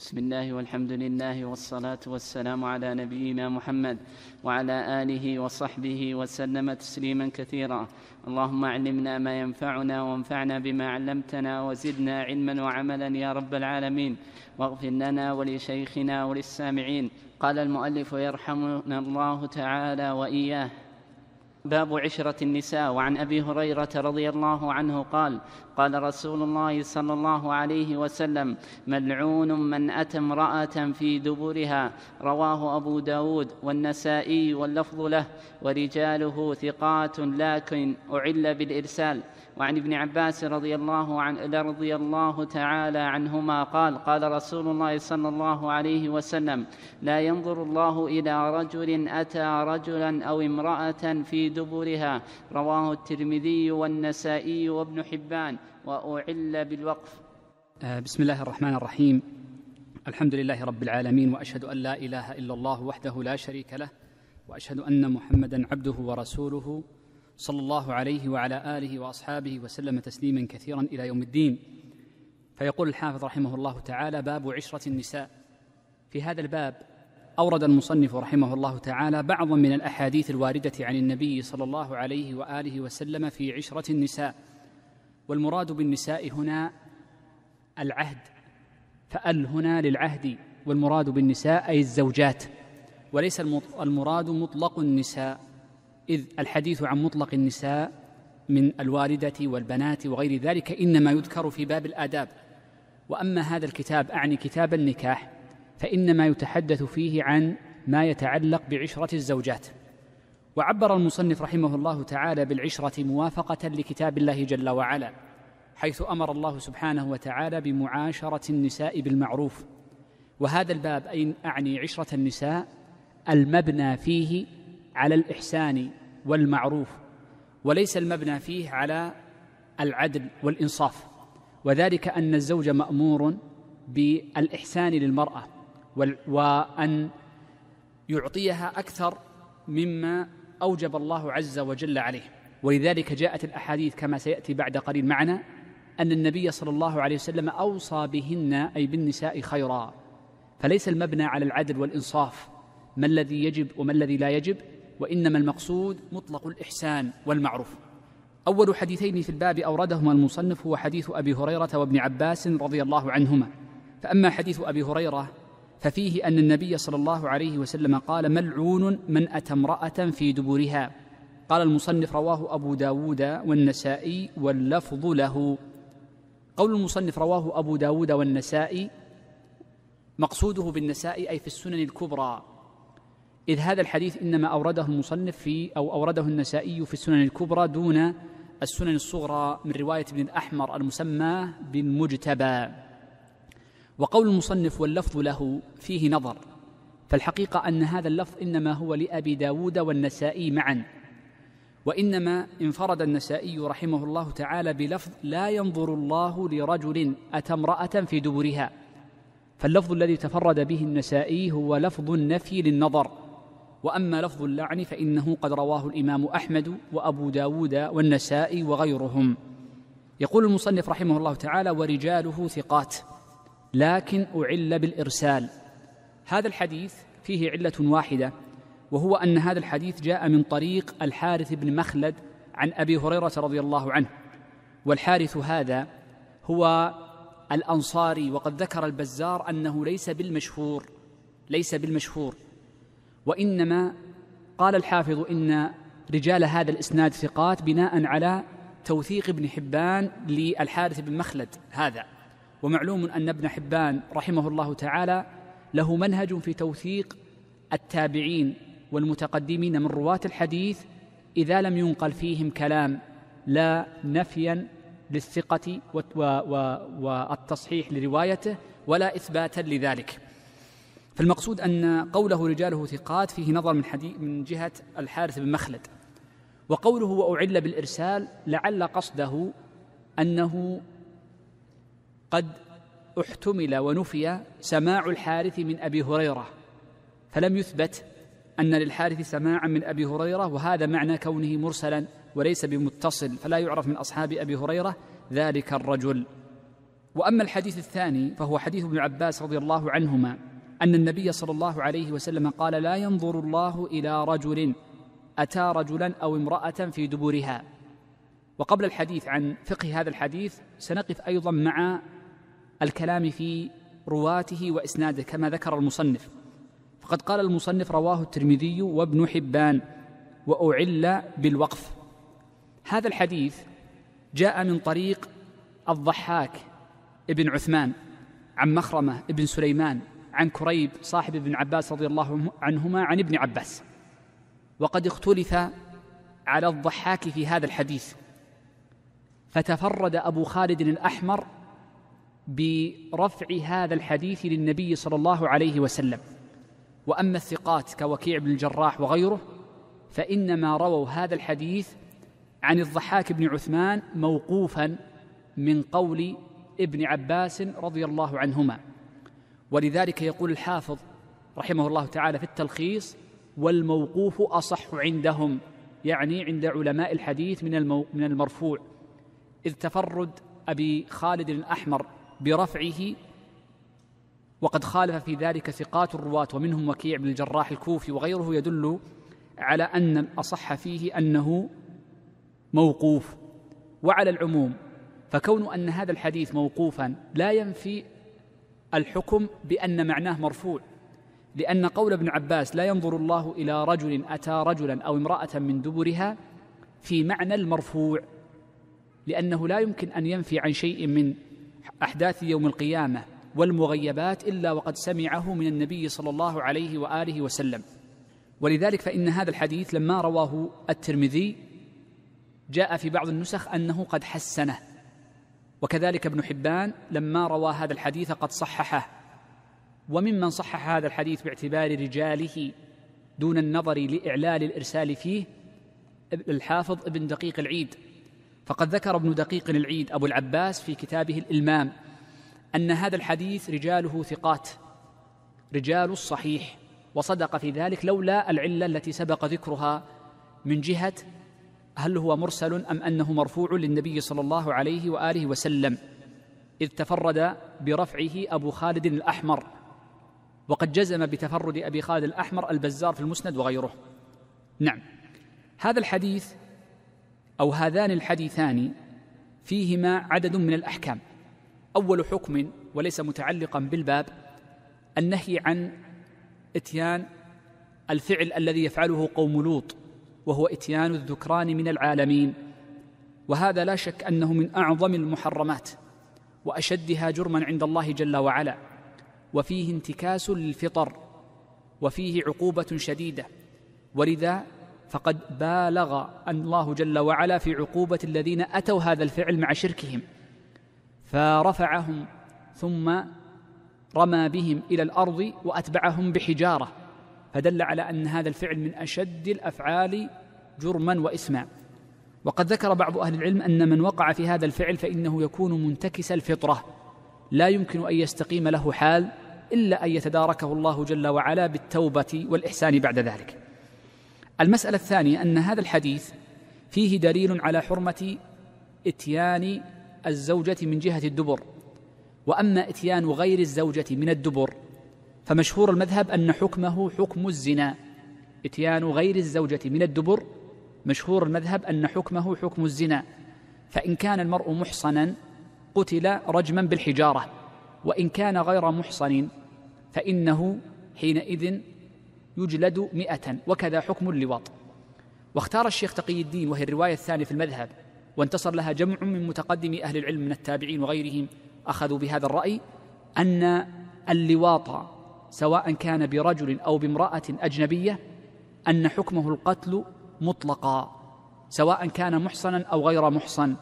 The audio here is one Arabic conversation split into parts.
بسم الله والحمد لله والصلاة والسلام على نبينا محمد وعلى آله وصحبه وسلم تسليما كثيرا اللهم علمنا ما ينفعنا وانفعنا بما علمتنا وزدنا علما وعملا يا رب العالمين واغفر لنا ولشيخنا وللسامعين قال المؤلف يرحمنا الله تعالى وإياه باب عشرة النساء وعن أبي هريرة رضي الله عنه قال قال رسول الله صلى الله عليه وسلم ملعون من أتى امرأة في دبرها رواه أبو داود والنسائي واللفظ له ورجاله ثقات لكن أعل بالإرسال وعن ابن عباس رضي الله عن رضي الله تعالى عنهما قال قال رسول الله صلى الله عليه وسلم لا ينظر الله إلى رجل أتى رجلا أو امرأة في دبرها رواه الترمذي والنسائي وابن حبان وأعل بالوقف آه، بسم الله الرحمن الرحيم الحمد لله رب العالمين وأشهد أن لا إله إلا الله وحده لا شريك له وأشهد أن محمدا عبده ورسوله صلى الله عليه وعلى اله واصحابه وسلم تسليما كثيرا الى يوم الدين فيقول الحافظ رحمه الله تعالى باب عشره النساء في هذا الباب اورد المصنف رحمه الله تعالى بعضا من الاحاديث الوارده عن النبي صلى الله عليه واله وسلم في عشره النساء والمراد بالنساء هنا العهد فال هنا للعهد والمراد بالنساء اي الزوجات وليس المراد مطلق النساء إذ الحديث عن مطلق النساء من الوالدة والبنات وغير ذلك إنما يذكر في باب الآداب وأما هذا الكتاب أعني كتاب النكاح فإنما يتحدث فيه عن ما يتعلق بعشرة الزوجات وعبر المصنف رحمه الله تعالى بالعشرة موافقة لكتاب الله جل وعلا حيث أمر الله سبحانه وتعالى بمعاشرة النساء بالمعروف وهذا الباب أعني عشرة النساء المبنى فيه على الإحسان والمعروف وليس المبنى فيه على العدل والإنصاف وذلك أن الزوج مأمور بالإحسان للمرأة وأن يعطيها أكثر مما أوجب الله عز وجل عليه ولذلك جاءت الأحاديث كما سيأتي بعد قليل معنا أن النبي صلى الله عليه وسلم أوصى بهن أي بالنساء خيرا فليس المبنى على العدل والإنصاف ما الذي يجب وما الذي لا يجب وإنما المقصود مطلق الإحسان والمعروف أول حديثين في الباب أوردهما المصنف هو حديث أبي هريرة وابن عباس رضي الله عنهما فأما حديث أبي هريرة ففيه أن النبي صلى الله عليه وسلم قال ملعون من أتى امرأة في دبرها قال المصنف رواه أبو داود والنسائي واللفظ له قول المصنف رواه أبو داود والنسائي مقصوده بالنسائي أي في السنن الكبرى إذ هذا الحديث إنما أورده المصنف في أو أورده النسائي في السنن الكبرى دون السنن الصغرى من رواية ابن الأحمر المسمى بالمجتبى وقول المصنف واللفظ له فيه نظر فالحقيقة أن هذا اللفظ إنما هو لأبي داود والنسائي معا وإنما انفرد النسائي رحمه الله تعالى بلفظ لا ينظر الله لرجل أتى امرأة في دبرها فاللفظ الذي تفرد به النسائي هو لفظ النفي للنظر وأما لفظ اللعن فإنه قد رواه الإمام أحمد وأبو داود والنسائي وغيرهم يقول المصنف رحمه الله تعالى ورجاله ثقات لكن أعل بالإرسال هذا الحديث فيه علة واحدة وهو أن هذا الحديث جاء من طريق الحارث بن مخلد عن أبي هريرة رضي الله عنه والحارث هذا هو الأنصاري وقد ذكر البزار أنه ليس بالمشهور ليس بالمشهور وانما قال الحافظ ان رجال هذا الاسناد ثقات بناء على توثيق ابن حبان للحارث بن مخلد هذا ومعلوم ان ابن حبان رحمه الله تعالى له منهج في توثيق التابعين والمتقدمين من رواه الحديث اذا لم ينقل فيهم كلام لا نفيا للثقه والتصحيح لروايته ولا اثباتا لذلك فالمقصود أن قوله رجاله ثقات فيه نظر من, حديث من جهة الحارث بن مخلد وقوله وأعل بالإرسال لعل قصده أنه قد احتمل ونفي سماع الحارث من أبي هريرة فلم يثبت أن للحارث سماعا من أبي هريرة وهذا معنى كونه مرسلا وليس بمتصل فلا يعرف من أصحاب أبي هريرة ذلك الرجل وأما الحديث الثاني فهو حديث ابن عباس رضي الله عنهما ان النبي صلى الله عليه وسلم قال لا ينظر الله الى رجل اتى رجلا او امراه في دبرها وقبل الحديث عن فقه هذا الحديث سنقف ايضا مع الكلام في رواته واسناده كما ذكر المصنف فقد قال المصنف رواه الترمذي وابن حبان واعل بالوقف هذا الحديث جاء من طريق الضحاك ابن عثمان عن مخرمه ابن سليمان عن كريب صاحب ابن عباس رضي الله عنهما عن ابن عباس وقد اختلف على الضحاك في هذا الحديث فتفرد ابو خالد الاحمر برفع هذا الحديث للنبي صلى الله عليه وسلم واما الثقات كوكيع بن الجراح وغيره فانما رووا هذا الحديث عن الضحاك بن عثمان موقوفا من قول ابن عباس رضي الله عنهما ولذلك يقول الحافظ رحمه الله تعالى في التلخيص والموقوف اصح عندهم يعني عند علماء الحديث من من المرفوع اذ تفرد ابي خالد الاحمر برفعه وقد خالف في ذلك ثقات الرواة ومنهم وكيع بن الجراح الكوفي وغيره يدل على ان الاصح فيه انه موقوف وعلى العموم فكون ان هذا الحديث موقوفا لا ينفي الحكم بأن معناه مرفوع لأن قول ابن عباس لا ينظر الله إلى رجل أتى رجلا أو امرأة من دبرها في معنى المرفوع لأنه لا يمكن أن ينفي عن شيء من أحداث يوم القيامة والمغيبات إلا وقد سمعه من النبي صلى الله عليه وآله وسلم ولذلك فإن هذا الحديث لما رواه الترمذي جاء في بعض النسخ أنه قد حسنه وكذلك ابن حبان لما روى هذا الحديث قد صححه وممن صحح هذا الحديث باعتبار رجاله دون النظر لإعلال الإرسال فيه الحافظ ابن دقيق العيد فقد ذكر ابن دقيق العيد أبو العباس في كتابه الإلمام أن هذا الحديث رجاله ثقات رجال الصحيح وصدق في ذلك لولا العلة التي سبق ذكرها من جهة هل هو مرسل أم أنه مرفوع للنبي صلى الله عليه وآله وسلم إذ تفرد برفعه أبو خالد الأحمر وقد جزم بتفرد أبي خالد الأحمر البزار في المسند وغيره نعم هذا الحديث أو هذان الحديثان فيهما عدد من الأحكام أول حكم وليس متعلقا بالباب النهي عن إتيان الفعل الذي يفعله قوم لوط وهو اتيان الذكران من العالمين وهذا لا شك انه من اعظم المحرمات واشدها جرما عند الله جل وعلا وفيه انتكاس للفطر وفيه عقوبه شديده ولذا فقد بالغ الله جل وعلا في عقوبة الذين أتوا هذا الفعل مع شركهم فرفعهم ثم رمى بهم إلى الأرض وأتبعهم بحجارة فدل على أن هذا الفعل من أشد الأفعال جرما واسما وقد ذكر بعض أهل العلم أن من وقع في هذا الفعل فإنه يكون منتكس الفطرة لا يمكن أن يستقيم له حال إلا أن يتداركه الله جل وعلا بالتوبة والإحسان بعد ذلك المسألة الثانية أن هذا الحديث فيه دليل على حرمة إتيان الزوجة من جهة الدبر وأما إتيان غير الزوجة من الدبر فمشهور المذهب أن حكمه حكم الزنا إتيان غير الزوجة من الدبر مشهور المذهب أن حكمه حكم الزنا فإن كان المرء محصنا قتل رجما بالحجارة وإن كان غير محصن فإنه حينئذ يجلد مئة وكذا حكم اللواط واختار الشيخ تقي الدين وهي الرواية الثانية في المذهب وانتصر لها جمع من متقدم أهل العلم من التابعين وغيرهم أخذوا بهذا الرأي أن اللواط سواء كان برجل او بامراه اجنبيه ان حكمه القتل مطلقا سواء كان محصنا او غير محصن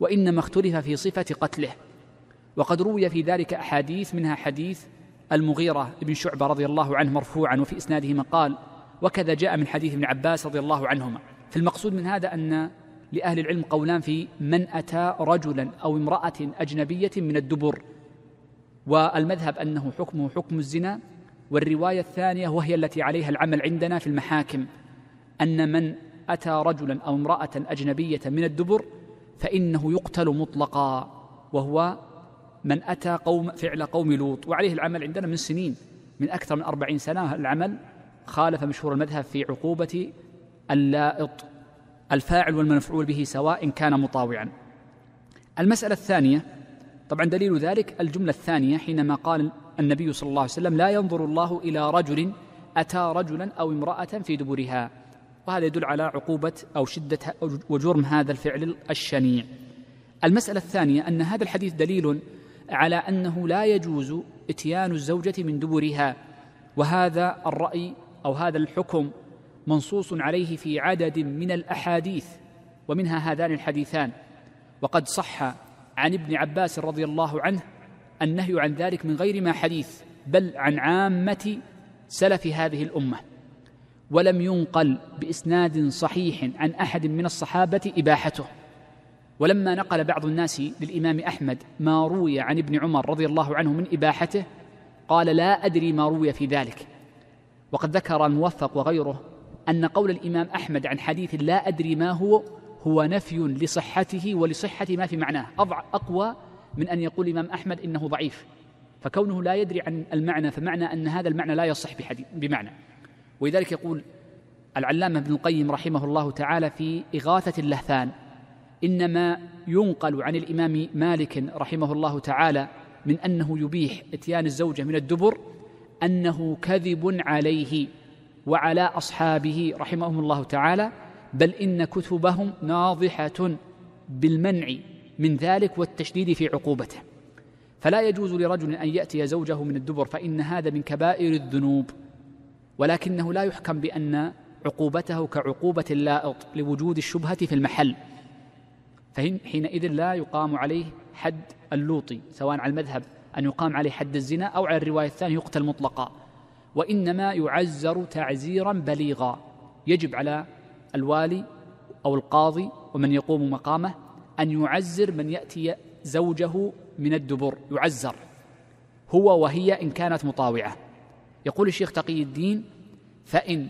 وانما اختلف في صفه قتله وقد روي في ذلك احاديث منها حديث المغيره بن شعبه رضي الله عنه مرفوعا وفي اسناده قال وكذا جاء من حديث ابن عباس رضي الله عنهما فالمقصود من هذا ان لاهل العلم قولان في من اتى رجلا او امراه اجنبيه من الدبر والمذهب أنه حكمه حكم الزنا والرواية الثانية وهي التي عليها العمل عندنا في المحاكم أن من أتى رجلا أو امرأة أجنبية من الدبر فإنه يقتل مطلقا وهو من أتى قوم فعل قوم لوط وعليه العمل عندنا من سنين من أكثر من أربعين سنة العمل خالف مشهور المذهب في عقوبة اللائط الفاعل والمفعول به سواء كان مطاوعا المسألة الثانية طبعا دليل ذلك الجملة الثانية حينما قال النبي صلى الله عليه وسلم لا ينظر الله إلى رجل أتى رجلا أو امرأة في دبرها وهذا يدل على عقوبة أو شدة وجرم هذا الفعل الشنيع المسألة الثانية أن هذا الحديث دليل على أنه لا يجوز إتيان الزوجة من دبرها وهذا الرأي أو هذا الحكم منصوص عليه في عدد من الأحاديث ومنها هذان الحديثان وقد صح عن ابن عباس رضي الله عنه النهي عن ذلك من غير ما حديث بل عن عامه سلف هذه الامه ولم ينقل باسناد صحيح عن احد من الصحابه اباحته ولما نقل بعض الناس للامام احمد ما روي عن ابن عمر رضي الله عنه من اباحته قال لا ادري ما روي في ذلك وقد ذكر الموفق وغيره ان قول الامام احمد عن حديث لا ادري ما هو هو نفي لصحته ولصحة ما في معناه أضع أقوى من أن يقول الإمام أحمد إنه ضعيف فكونه لا يدري عن المعنى فمعنى أن هذا المعنى لا يصح بمعنى ولذلك يقول العلامة ابن القيم رحمه الله تعالى في إغاثة اللهثان إنما ينقل عن الإمام مالك رحمه الله تعالى من أنه يبيح إتيان الزوجة من الدبر أنه كذب عليه وعلى أصحابه رحمهم الله تعالى بل إن كتبهم ناضحة بالمنع من ذلك والتشديد في عقوبته فلا يجوز لرجل أن يأتي زوجه من الدبر فإن هذا من كبائر الذنوب ولكنه لا يحكم بأن عقوبته كعقوبة اللائط لوجود الشبهة في المحل فحينئذ لا يقام عليه حد اللوطي سواء على المذهب أن يقام عليه حد الزنا أو على الرواية الثانية يقتل مطلقا وإنما يعزر تعزيرا بليغا يجب على الوالي أو القاضي ومن يقوم مقامه أن يعزر من يأتي زوجه من الدبر يعزر هو وهي إن كانت مطاوعة يقول الشيخ تقي الدين فإن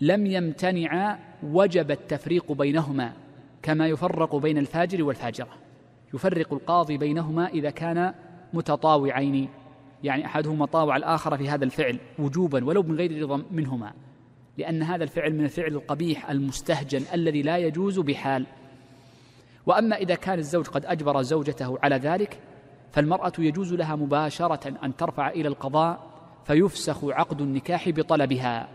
لم يمتنعا وجب التفريق بينهما كما يفرق بين الفاجر والفاجرة يفرق القاضي بينهما إذا كان متطاوعين يعني أحدهما طاوع الآخر في هذا الفعل وجوبا ولو من غير رضا منهما لأن هذا الفعل من الفعل القبيح المستهجن الذي لا يجوز بحال وأما إذا كان الزوج قد أجبر زوجته على ذلك فالمرأة يجوز لها مباشرة أن ترفع إلى القضاء فيفسخ عقد النكاح بطلبها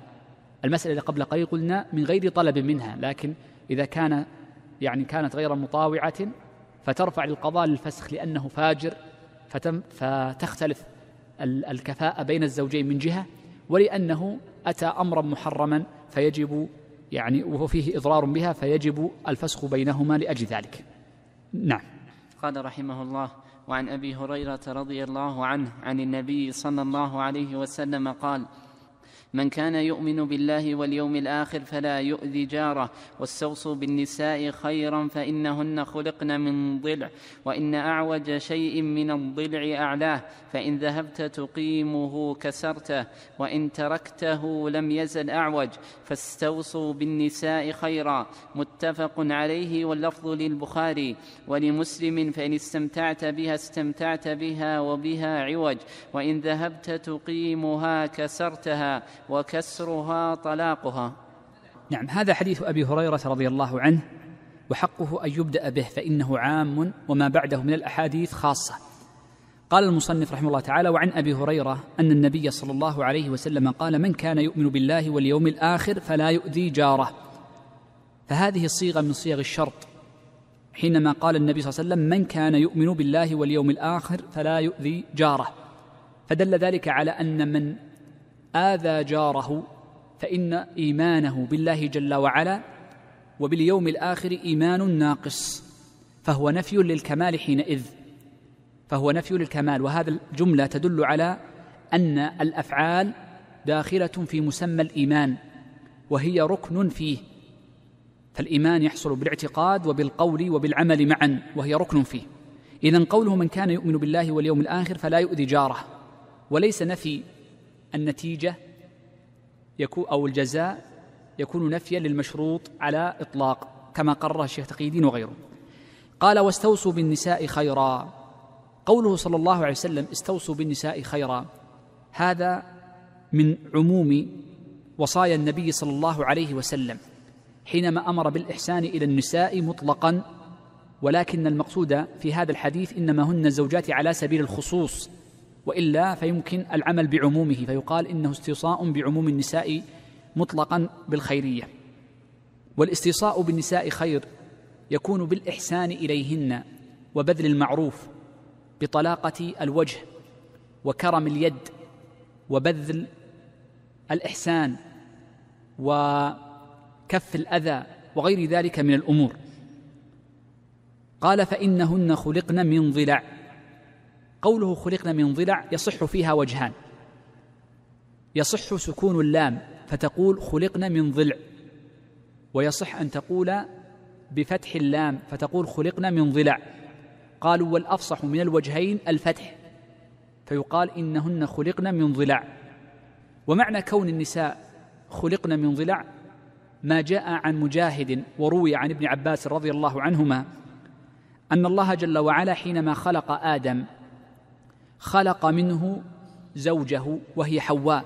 المسألة اللي قبل قليل قلنا من غير طلب منها لكن إذا كان يعني كانت غير مطاوعة فترفع للقضاء للفسخ لأنه فاجر فتم فتختلف الكفاءة بين الزوجين من جهة ولأنه أتى أمرا محرما فيجب يعني وهو فيه إضرار بها فيجب الفسخ بينهما لأجل ذلك نعم قال رحمه الله وعن أبي هريرة رضي الله عنه عن النبي صلى الله عليه وسلم قال من كان يؤمن بالله واليوم الآخر فلا يؤذي جاره واستوصوا بالنساء خيرا فإنهن خلقن من ضلع وإن أعوج شيء من الضلع أعلاه فإن ذهبت تقيمه كسرته وإن تركته لم يزل أعوج فاستوصوا بالنساء خيرا متفق عليه واللفظ للبخاري ولمسلم فإن استمتعت بها استمتعت بها وبها عوج وإن ذهبت تقيمها كسرتها وكسرها طلاقها نعم هذا حديث أبي هريرة رضي الله عنه وحقه أن يبدأ به فإنه عام وما بعده من الأحاديث خاصة قال المصنف رحمه الله تعالى وعن أبي هريرة أن النبي صلى الله عليه وسلم قال من كان يؤمن بالله واليوم الآخر فلا يؤذي جاره فهذه صيغة من صيغ الشرط حينما قال النبي صلى الله عليه وسلم من كان يؤمن بالله واليوم الآخر فلا يؤذي جاره فدل ذلك على أن من آذى جاره فإن إيمانه بالله جل وعلا وباليوم الآخر إيمان ناقص فهو نفي للكمال حينئذ فهو نفي للكمال وهذا الجملة تدل على أن الأفعال داخلة في مسمى الإيمان وهي ركن فيه فالإيمان يحصل بالاعتقاد وبالقول وبالعمل معا وهي ركن فيه إذا قوله من كان يؤمن بالله واليوم الآخر فلا يؤذي جاره وليس نفي النتيجة يكون أو الجزاء يكون نفيا للمشروط على إطلاق كما قرره الشيخ تقي الدين وغيره قال واستوصوا بالنساء خيرا قوله صلى الله عليه وسلم استوصوا بالنساء خيرا هذا من عموم وصايا النبي صلى الله عليه وسلم حينما امر بالاحسان الى النساء مطلقا ولكن المقصود في هذا الحديث انما هن الزوجات على سبيل الخصوص والا فيمكن العمل بعمومه فيقال انه استيصاء بعموم النساء مطلقا بالخيريه والاستيصاء بالنساء خير يكون بالاحسان اليهن وبذل المعروف بطلاقه الوجه وكرم اليد وبذل الاحسان وكف الاذى وغير ذلك من الامور قال فانهن خلقن من ضلع قوله خلقنا من ضلع يصح فيها وجهان يصح سكون اللام فتقول خلقنا من ضلع ويصح ان تقول بفتح اللام فتقول خلقنا من ضلع قالوا والافصح من الوجهين الفتح فيقال انهن خلقن من ضلع ومعنى كون النساء خلقن من ضلع ما جاء عن مجاهد وروي عن ابن عباس رضي الله عنهما ان الله جل وعلا حينما خلق ادم خلق منه زوجه وهي حواء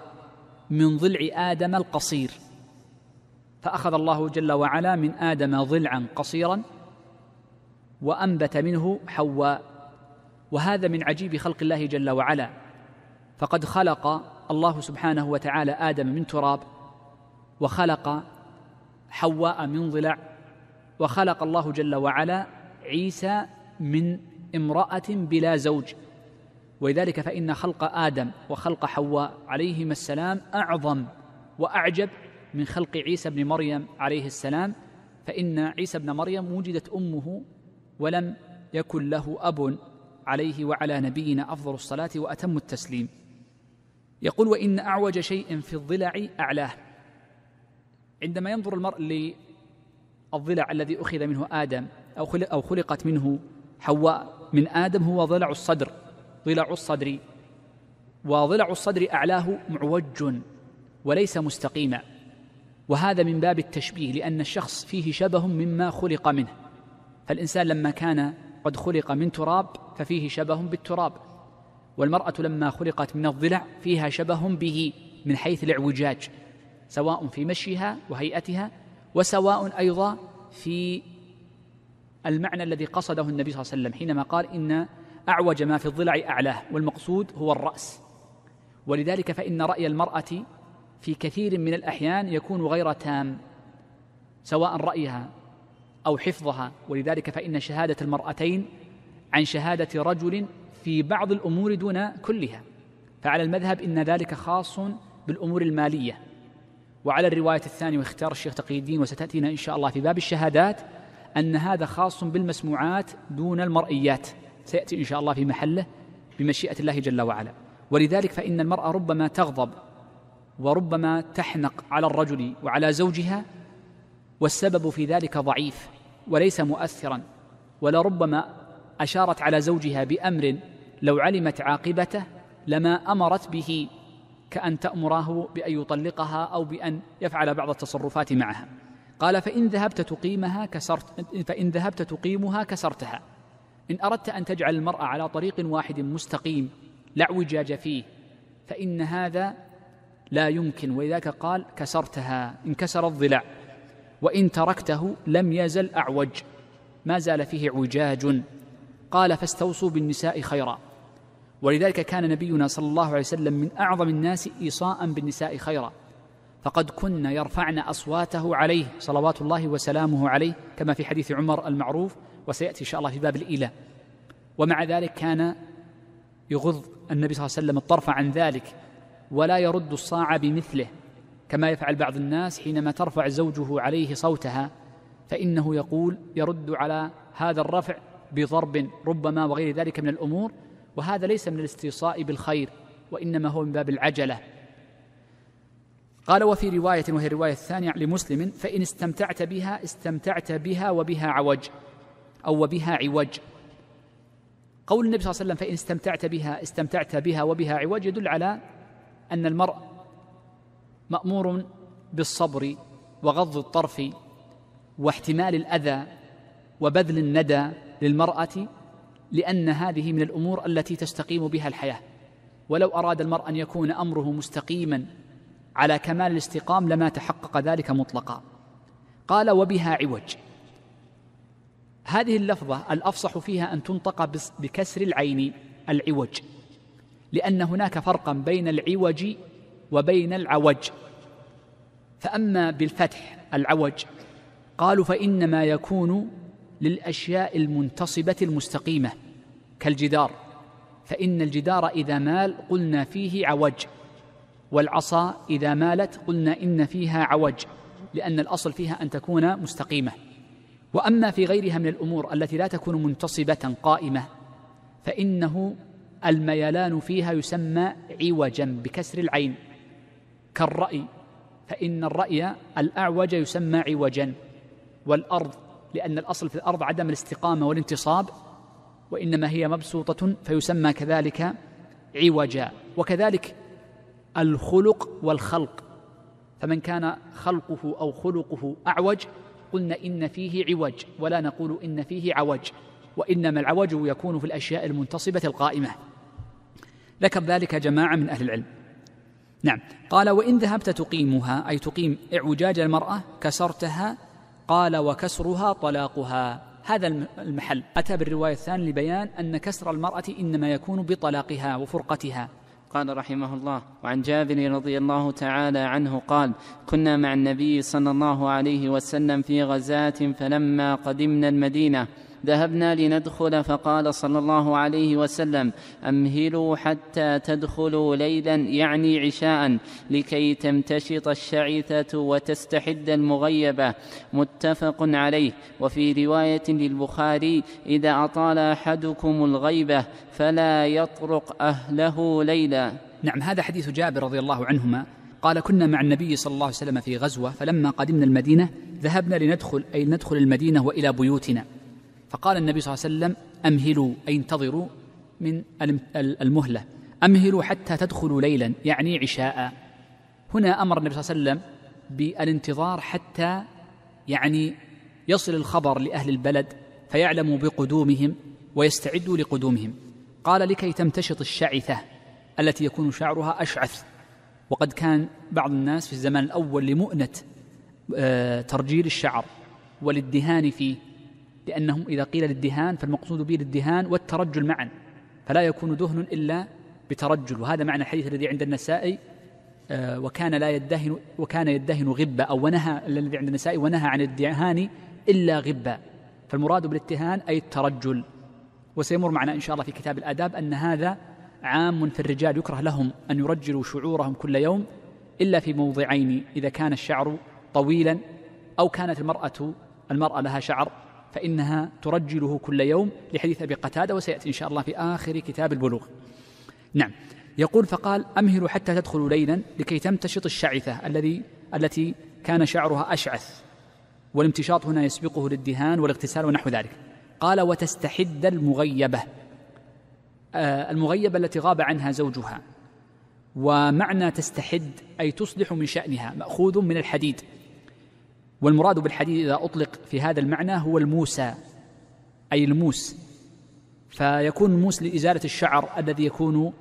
من ضلع ادم القصير فاخذ الله جل وعلا من ادم ضلعا قصيرا وانبت منه حواء وهذا من عجيب خلق الله جل وعلا فقد خلق الله سبحانه وتعالى ادم من تراب وخلق حواء من ضلع وخلق الله جل وعلا عيسى من امراه بلا زوج ولذلك فإن خلق آدم وخلق حواء عليهما السلام أعظم وأعجب من خلق عيسى بن مريم عليه السلام فإن عيسى بن مريم وجدت أمه ولم يكن له أب عليه وعلى نبينا أفضل الصلاة وأتم التسليم يقول وإن أعوج شيء في الضلع أعلاه عندما ينظر المرء للضلع الذي أخذ منه آدم أو خلقت منه حواء من آدم هو ضلع الصدر ضلع الصدر وضلع الصدر اعلاه معوج وليس مستقيما وهذا من باب التشبيه لان الشخص فيه شبه مما خلق منه فالانسان لما كان قد خلق من تراب ففيه شبه بالتراب والمراه لما خلقت من الضلع فيها شبه به من حيث الاعوجاج سواء في مشيها وهيئتها وسواء ايضا في المعنى الذي قصده النبي صلى الله عليه وسلم حينما قال ان أعوج ما في الضلع أعلاه والمقصود هو الرأس ولذلك فإن رأي المرأة في كثير من الأحيان يكون غير تام سواء رأيها أو حفظها ولذلك فإن شهادة المرأتين عن شهادة رجل في بعض الأمور دون كلها فعلى المذهب إن ذلك خاص بالأمور المالية وعلى الرواية الثانية واختار الشيخ تقي الدين وستأتينا إن شاء الله في باب الشهادات أن هذا خاص بالمسموعات دون المرئيات سيأتي إن شاء الله في محله بمشيئة الله جل وعلا ولذلك فإن المرأة ربما تغضب وربما تحنق على الرجل وعلى زوجها والسبب في ذلك ضعيف وليس مؤثرا ولربما أشارت على زوجها بأمر لو علمت عاقبته لما أمرت به كأن تأمره بأن يطلقها أو بأن يفعل بعض التصرفات معها قال فإن ذهبت تقيمها كسرت فإن ذهبت تقيمها كسرتها إن أردت أن تجعل المرأة على طريق واحد مستقيم لا اعوجاج فيه فإن هذا لا يمكن ولذلك قال كسرتها انكسر الضلع وإن تركته لم يزل أعوج ما زال فيه اعوجاج قال فاستوصوا بالنساء خيرا ولذلك كان نبينا صلى الله عليه وسلم من أعظم الناس إيصاء بالنساء خيرا فقد كن يرفعن أصواته عليه صلوات الله وسلامه عليه كما في حديث عمر المعروف وسيأتي إن شاء الله في باب الإله ومع ذلك كان يغض النبي صلى الله عليه وسلم الطرف عن ذلك ولا يرد الصاع بمثله كما يفعل بعض الناس حينما ترفع زوجه عليه صوتها فإنه يقول يرد على هذا الرفع بضرب ربما وغير ذلك من الأمور وهذا ليس من الاستيصاء بالخير وإنما هو من باب العجلة قال وفي رواية وهي الرواية الثانية لمسلم فإن استمتعت بها استمتعت بها وبها عوج أو وبها عوج قول النبي صلى الله عليه وسلم فإن استمتعت بها استمتعت بها وبها عوج يدل على أن المرء مأمور بالصبر وغض الطرف واحتمال الأذى وبذل الندى للمرأة لأن هذه من الأمور التي تستقيم بها الحياة ولو أراد المرء أن يكون أمره مستقيما على كمال الاستقام لما تحقق ذلك مطلقا قال وبها عوج هذه اللفظة الأفصح فيها أن تنطق بكسر العين العوج لأن هناك فرقا بين العوج وبين العوج فأما بالفتح العوج قالوا فإنما يكون للأشياء المنتصبة المستقيمة كالجدار فإن الجدار إذا مال قلنا فيه عوج والعصا إذا مالت قلنا إن فيها عوج لأن الأصل فيها أن تكون مستقيمة واما في غيرها من الامور التي لا تكون منتصبه قائمه فانه الميلان فيها يسمى عوجا بكسر العين كالراي فان الراي الاعوج يسمى عوجا والارض لان الاصل في الارض عدم الاستقامه والانتصاب وانما هي مبسوطه فيسمى كذلك عوجا وكذلك الخلق والخلق فمن كان خلقه او خلقه اعوج قلنا إن فيه عوج ولا نقول إن فيه عوج وإنما العوج يكون في الأشياء المنتصبة القائمة ذكر ذلك جماعة من أهل العلم نعم قال وإن ذهبت تقيمها أي تقيم إعوجاج المرأة كسرتها قال وكسرها طلاقها هذا المحل أتى بالرواية الثانية لبيان أن كسر المرأة إنما يكون بطلاقها وفرقتها قال رحمه الله وعن جابر رضي الله تعالى عنه قال كنا مع النبي صلى الله عليه وسلم في غزاه فلما قدمنا المدينه ذهبنا لندخل فقال صلى الله عليه وسلم امهلوا حتى تدخلوا ليلا يعني عشاء لكي تمتشط الشعثه وتستحد المغيبه متفق عليه وفي روايه للبخاري اذا اطال احدكم الغيبه فلا يطرق اهله ليلا نعم هذا حديث جابر رضي الله عنهما قال كنا مع النبي صلى الله عليه وسلم في غزوه فلما قدمنا المدينه ذهبنا لندخل اي ندخل المدينه والى بيوتنا فقال النبي صلى الله عليه وسلم امهلوا اي انتظروا من المهله امهلوا حتى تدخلوا ليلا يعني عشاء هنا امر النبي صلى الله عليه وسلم بالانتظار حتى يعني يصل الخبر لاهل البلد فيعلموا بقدومهم ويستعدوا لقدومهم قال لكي تمتشط الشعثه التي يكون شعرها اشعث وقد كان بعض الناس في الزمان الاول لمؤنه آه، ترجيل الشعر والادهان فيه لأنهم إذا قيل للدهان فالمقصود به للدهان والترجل معا فلا يكون دهن إلا بترجل وهذا معنى الحديث الذي عند النسائي آه، وكان لا يدهن وكان يدهن غبا أو ونهى الذي عند النسائي ونهى عن الدهان إلا غبا فالمراد بالاتهان أي الترجل وسيمر معنا إن شاء الله في كتاب الآداب أن هذا عام في الرجال يكره لهم أن يرجلوا شعورهم كل يوم إلا في موضعين إذا كان الشعر طويلا أو كانت المرأة المرأة لها شعر فإنها ترجله كل يوم لحديث أبي قتادة وسيأتي إن شاء الله في آخر كتاب البلوغ نعم يقول فقال أمهلوا حتى تدخلوا ليلا لكي تمتشط الشعثة الذي التي كان شعرها أشعث والامتشاط هنا يسبقه للدهان والاغتسال ونحو ذلك قال وتستحد المغيبة آه المغيبة التي غاب عنها زوجها ومعنى تستحد أي تصلح من شأنها مأخوذ من الحديد والمراد بالحديد إذا أطلق في هذا المعنى هو الموسى أي الموس فيكون الموس لإزالة الشعر الذي يكون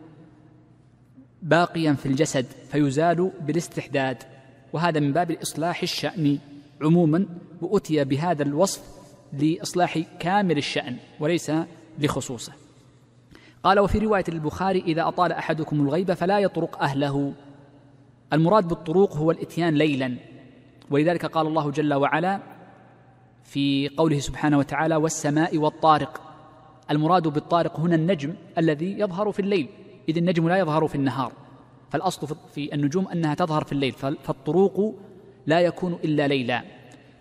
باقيا في الجسد فيزال بالاستحداد وهذا من باب الإصلاح الشأن عموما وأتي بهذا الوصف لإصلاح كامل الشأن وليس لخصوصه قال وفي رواية البخاري إذا أطال أحدكم الغيبة فلا يطرق أهله المراد بالطروق هو الإتيان ليلا ولذلك قال الله جل وعلا في قوله سبحانه وتعالى والسماء والطارق المراد بالطارق هنا النجم الذي يظهر في الليل إذ النجم لا يظهر في النهار فالأصل في النجوم أنها تظهر في الليل فالطروق لا يكون إلا ليلا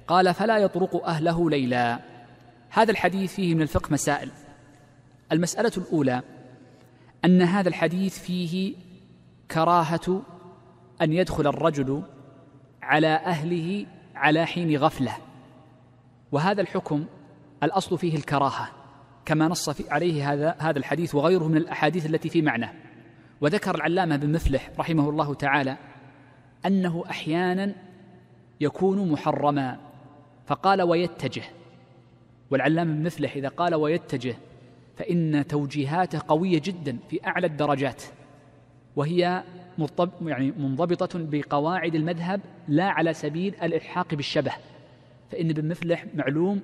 قال فلا يطرق أهله ليلا هذا الحديث فيه من الفقه مسائل المسألة الأولى أن هذا الحديث فيه كراهة أن يدخل الرجل على اهله على حين غفله وهذا الحكم الاصل فيه الكراهه كما نص في عليه هذا هذا الحديث وغيره من الاحاديث التي في معنى وذكر العلامه بن مفلح رحمه الله تعالى انه احيانا يكون محرما فقال ويتجه والعلامه بن مفلح اذا قال ويتجه فان توجيهاته قويه جدا في اعلى الدرجات وهي يعني منضبطة بقواعد المذهب لا على سبيل الإلحاق بالشبه فإن ابن مفلح معلوم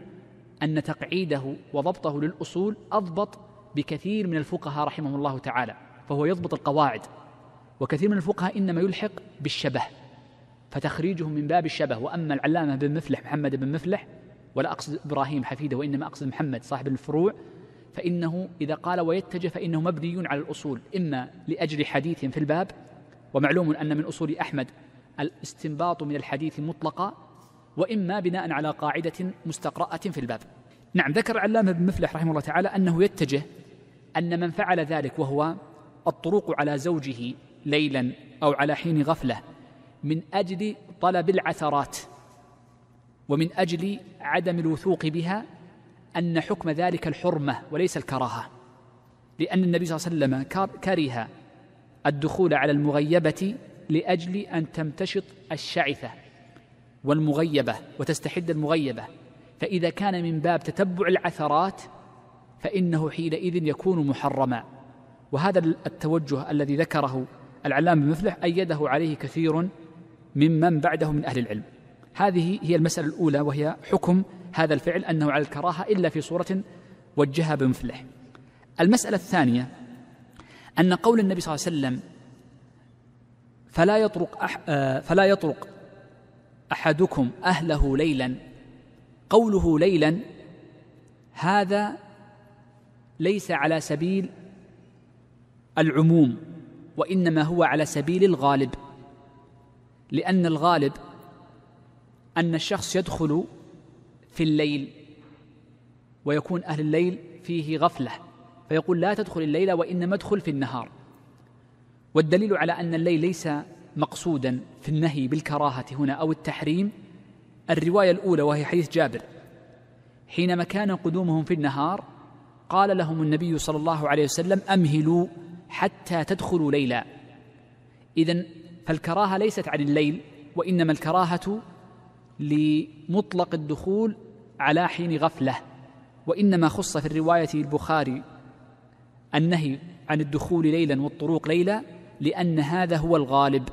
أن تقعيده وضبطه للأصول أضبط بكثير من الفقهاء رحمهم الله تعالى فهو يضبط القواعد وكثير من الفقهاء إنما يلحق بالشبه فتخريجهم من باب الشبه وأما العلامة بن مفلح محمد بن مفلح ولا أقصد إبراهيم حفيده وإنما أقصد محمد صاحب الفروع فإنه إذا قال ويتجه فإنه مبني على الأصول إما لأجل حديث في الباب ومعلوم أن من أصول أحمد الاستنباط من الحديث مطلقا وإما بناء على قاعدة مستقرأة في الباب نعم ذكر العلامة بن مفلح رحمه الله تعالى أنه يتجه أن من فعل ذلك وهو الطروق على زوجه ليلا أو على حين غفلة من أجل طلب العثرات ومن أجل عدم الوثوق بها أن حكم ذلك الحرمة وليس الكراهة لأن النبي صلى الله عليه وسلم كره الدخول على المغيبة لأجل أن تمتشط الشعثة والمغيبة وتستحد المغيبة فإذا كان من باب تتبع العثرات فإنه حينئذ يكون محرما وهذا التوجه الذي ذكره العلامة بن مفلح أيده عليه كثير ممن بعده من أهل العلم هذه هي المسألة الأولى وهي حكم هذا الفعل أنه على الكراهة إلا في صورة وجهها بمفلح المسألة الثانية أن قول النبي صلى الله عليه وسلم فلا يطرق أح آه، فلا يطرق أحدكم أهله ليلا قوله ليلا هذا ليس على سبيل العموم وإنما هو على سبيل الغالب لأن الغالب أن الشخص يدخل في الليل ويكون أهل الليل فيه غفلة فيقول لا تدخل الليل وإنما ادخل في النهار والدليل على أن الليل ليس مقصودا في النهي بالكراهة هنا أو التحريم الرواية الأولى وهي حديث جابر حينما كان قدومهم في النهار قال لهم النبي صلى الله عليه وسلم أمهلوا حتى تدخلوا ليلا إذا فالكراهة ليست عن الليل وإنما الكراهة لمطلق الدخول على حين غفله وانما خص في الروايه البخاري النهي عن الدخول ليلا والطروق ليلا لأن هذا هو الغالب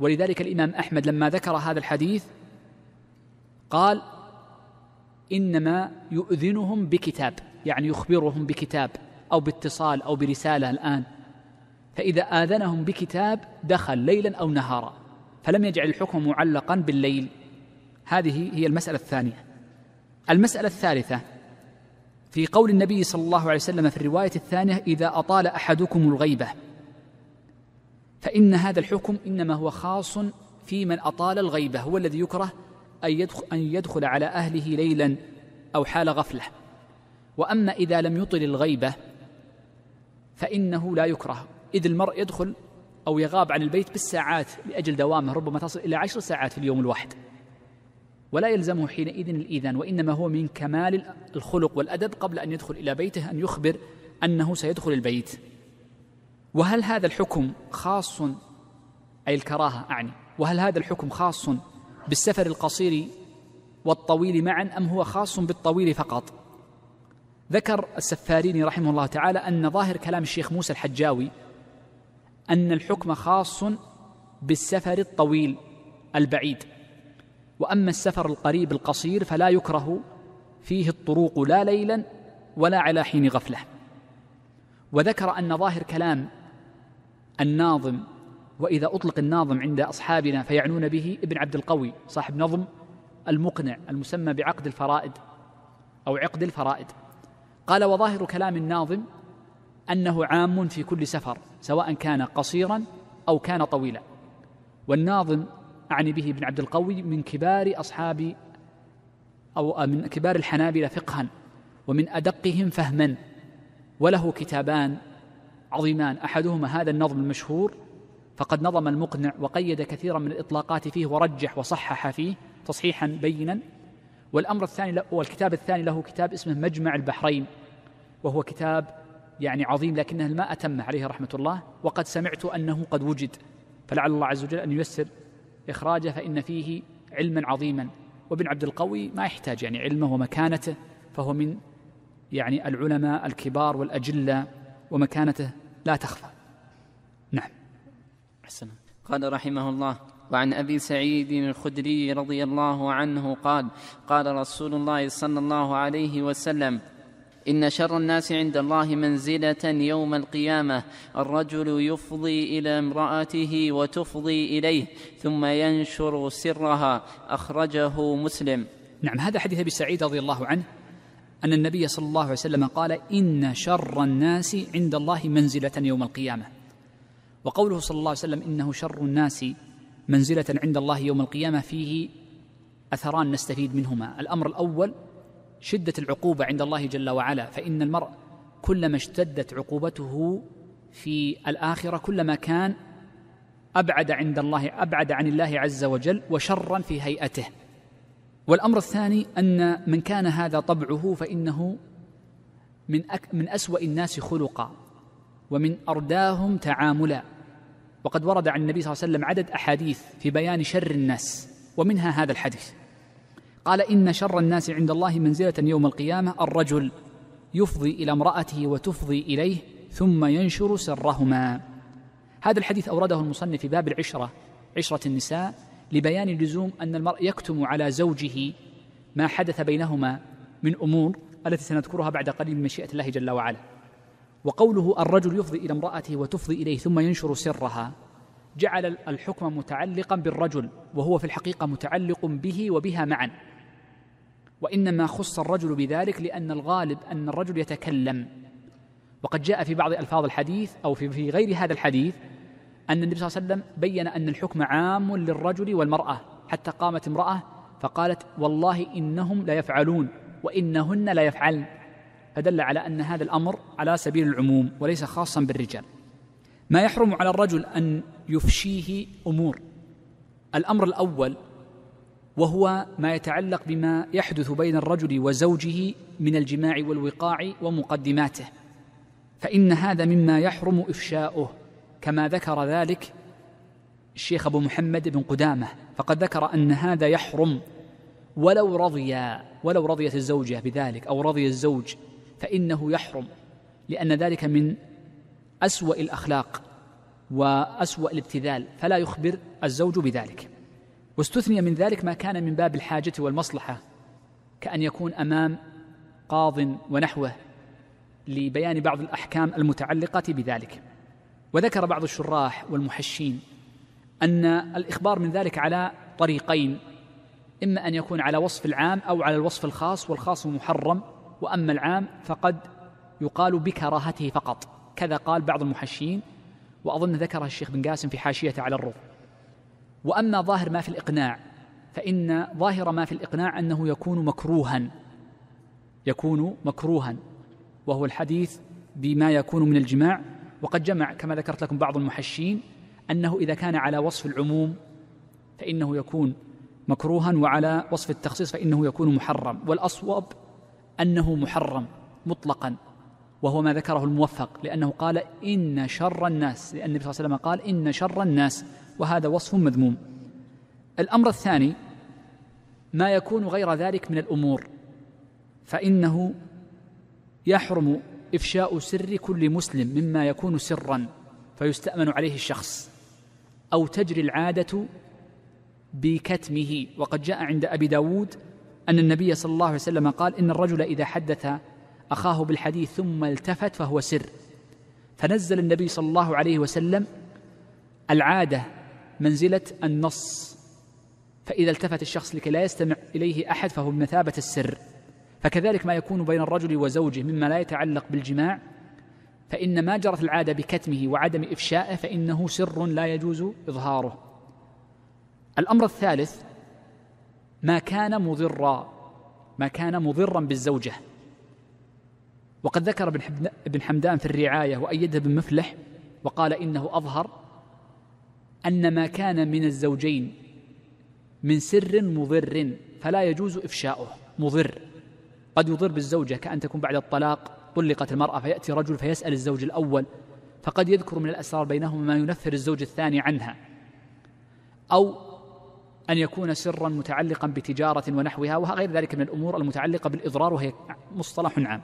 ولذلك الإمام أحمد لما ذكر هذا الحديث قال إنما يؤذنهم بكتاب يعني يخبرهم بكتاب أو باتصال أو برسالة الآن فإذا آذنهم بكتاب دخل ليلا أو نهارا فلم يجعل الحكم معلقا بالليل هذه هي المسألة الثانية المسألة الثالثة في قول النبي صلى الله عليه وسلم في الروايه الثانيه اذا اطال احدكم الغيبه فان هذا الحكم انما هو خاص في من اطال الغيبه هو الذي يكره ان يدخل, أن يدخل على اهله ليلا او حال غفله واما اذا لم يطل الغيبه فانه لا يكره اذ المرء يدخل او يغاب عن البيت بالساعات لاجل دوامه ربما تصل الى عشر ساعات في اليوم الواحد ولا يلزمه حينئذ الإيذان وإنما هو من كمال الخلق والأدب قبل أن يدخل إلى بيته أن يخبر أنه سيدخل البيت وهل هذا الحكم خاص أي الكراهة أعني وهل هذا الحكم خاص بالسفر القصير والطويل معا أم هو خاص بالطويل فقط ذكر السفاريني رحمه الله تعالى أن ظاهر كلام الشيخ موسى الحجاوي أن الحكم خاص بالسفر الطويل البعيد واما السفر القريب القصير فلا يكره فيه الطروق لا ليلا ولا على حين غفله وذكر ان ظاهر كلام الناظم واذا اطلق الناظم عند اصحابنا فيعنون به ابن عبد القوي صاحب نظم المقنع المسمى بعقد الفرائد او عقد الفرائد قال وظاهر كلام الناظم انه عام في كل سفر سواء كان قصيرا او كان طويلا والناظم أعني به ابن عبد القوي من كبار أصحاب أو من كبار الحنابلة فقها ومن أدقهم فهما وله كتابان عظيمان أحدهما هذا النظم المشهور فقد نظم المقنع وقيد كثيرا من الإطلاقات فيه ورجح وصحح فيه تصحيحا بينا والأمر الثاني والكتاب الثاني له كتاب اسمه مجمع البحرين وهو كتاب يعني عظيم لكنه ما أتم عليه رحمة الله وقد سمعت أنه قد وجد فلعل الله عز وجل أن ييسر إخراجه فإن فيه علما عظيما وابن عبد القوي ما يحتاج يعني علمه ومكانته فهو من يعني العلماء الكبار والأجلة ومكانته لا تخفى نعم حسنا قال رحمه الله وعن ابي سعيد الخدري رضي الله عنه قال قال رسول الله صلى الله عليه وسلم إن شر الناس عند الله منزلة يوم القيامة الرجل يفضي إلى امرأته وتفضي إليه ثم ينشر سرها أخرجه مسلم. نعم هذا حديث أبي سعيد رضي الله عنه أن النبي صلى الله عليه وسلم قال: إن شر الناس عند الله منزلة يوم القيامة. وقوله صلى الله عليه وسلم إنه شر الناس منزلة عند الله يوم القيامة فيه أثران نستفيد منهما، الأمر الأول شده العقوبه عند الله جل وعلا فان المرء كلما اشتدت عقوبته في الاخره كلما كان ابعد عند الله ابعد عن الله عز وجل وشرا في هيئته والامر الثاني ان من كان هذا طبعه فانه من أك من اسوا الناس خلقا ومن ارداهم تعاملا وقد ورد عن النبي صلى الله عليه وسلم عدد احاديث في بيان شر الناس ومنها هذا الحديث قال إن شر الناس عند الله منزلة يوم القيامة الرجل يفضي إلى امرأته وتفضي إليه ثم ينشر سرهما هذا الحديث أورده المصنف في باب العشرة عشرة النساء لبيان لزوم أن المرء يكتم على زوجه ما حدث بينهما من أمور التي سنذكرها بعد قليل من مشيئه الله جل وعلا وقوله الرجل يفضي إلى امرأته وتفضي إليه ثم ينشر سرها جعل الحكم متعلقا بالرجل وهو في الحقيقة متعلق به وبها معا وانما خص الرجل بذلك لان الغالب ان الرجل يتكلم وقد جاء في بعض الفاظ الحديث او في غير هذا الحديث ان النبي صلى الله عليه وسلم بين ان الحكم عام للرجل والمراه حتى قامت امراه فقالت والله انهم لا يفعلون وانهن لا يفعلن فدل على ان هذا الامر على سبيل العموم وليس خاصا بالرجال ما يحرم على الرجل ان يفشيه امور الامر الاول وهو ما يتعلق بما يحدث بين الرجل وزوجه من الجماع والوقاع ومقدماته فان هذا مما يحرم افشاؤه كما ذكر ذلك الشيخ ابو محمد بن قدامه فقد ذكر ان هذا يحرم ولو رضي ولو رضيت الزوجه بذلك او رضي الزوج فانه يحرم لان ذلك من اسوا الاخلاق واسوا الابتذال فلا يخبر الزوج بذلك واستثني من ذلك ما كان من باب الحاجة والمصلحة كأن يكون أمام قاض ونحوه لبيان بعض الأحكام المتعلقة بذلك وذكر بعض الشراح والمحشين أن الإخبار من ذلك على طريقين إما أن يكون على وصف العام أو على الوصف الخاص والخاص محرم وأما العام فقد يقال بكراهته فقط كذا قال بعض المحشين وأظن ذكرها الشيخ بن قاسم في حاشيته على الروض واما ظاهر ما في الاقناع فان ظاهر ما في الاقناع انه يكون مكروها يكون مكروها وهو الحديث بما يكون من الجماع وقد جمع كما ذكرت لكم بعض المحشين انه اذا كان على وصف العموم فانه يكون مكروها وعلى وصف التخصيص فانه يكون محرم والاصوب انه محرم مطلقا وهو ما ذكره الموفق لانه قال ان شر الناس لان النبي صلى الله عليه وسلم قال ان شر الناس وهذا وصف مذموم الامر الثاني ما يكون غير ذلك من الامور فانه يحرم افشاء سر كل مسلم مما يكون سرا فيستامن عليه الشخص او تجري العاده بكتمه وقد جاء عند ابي داود ان النبي صلى الله عليه وسلم قال ان الرجل اذا حدث اخاه بالحديث ثم التفت فهو سر فنزل النبي صلى الله عليه وسلم العاده منزلة النص فإذا التفت الشخص لكي لا يستمع إليه أحد فهو بمثابة السر فكذلك ما يكون بين الرجل وزوجه مما لا يتعلق بالجماع فإن ما جرت العادة بكتمه وعدم إفشائه فإنه سر لا يجوز إظهاره الأمر الثالث ما كان مضرا ما كان مضرا بالزوجة وقد ذكر ابن حمدان في الرعاية وأيده بن مفلح وقال إنه أظهر أن ما كان من الزوجين من سر مضر فلا يجوز إفشاؤه مضر قد يضر بالزوجة كأن تكون بعد الطلاق طلقت المرأة فيأتي رجل فيسأل الزوج الأول فقد يذكر من الأسرار بينهما ما ينفر الزوج الثاني عنها أو أن يكون سرا متعلقا بتجارة ونحوها وغير ذلك من الأمور المتعلقة بالإضرار وهي مصطلح عام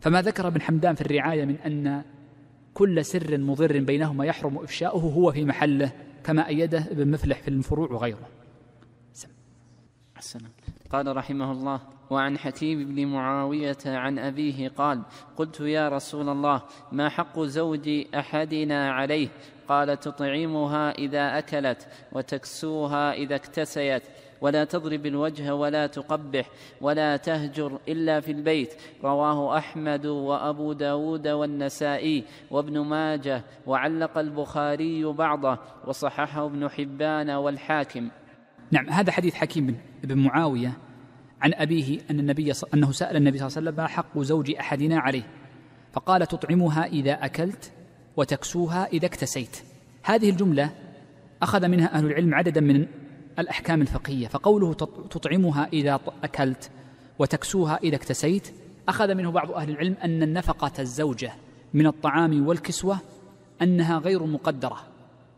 فما ذكر ابن حمدان في الرعاية من أن كل سر مضر بينهما يحرم إفشاؤه هو في محله كما أيده ابن مفلح في الفروع وغيره السلام. قال رحمه الله وعن حكيم بن معاوية عن أبيه قال قلت يا رسول الله ما حق زوج أحدنا عليه قال تطعمها إذا أكلت وتكسوها إذا اكتسيت ولا تضرب الوجه ولا تقبح ولا تهجر إلا في البيت رواه أحمد وأبو داود والنسائي وابن ماجه وعلق البخاري بعضه وصححه ابن حبان والحاكم نعم هذا حديث حكيم بن معاوية عن أبيه أن النبي أنه سأل النبي صلى الله عليه وسلم ما حق زوج أحدنا عليه فقال تطعمها إذا أكلت وتكسوها إذا اكتسيت هذه الجملة أخذ منها أهل العلم عددا من الأحكام الفقهية فقوله تطعمها إذا أكلت وتكسوها إذا اكتسيت أخذ منه بعض أهل العلم أن النفقة الزوجة من الطعام والكسوة أنها غير مقدرة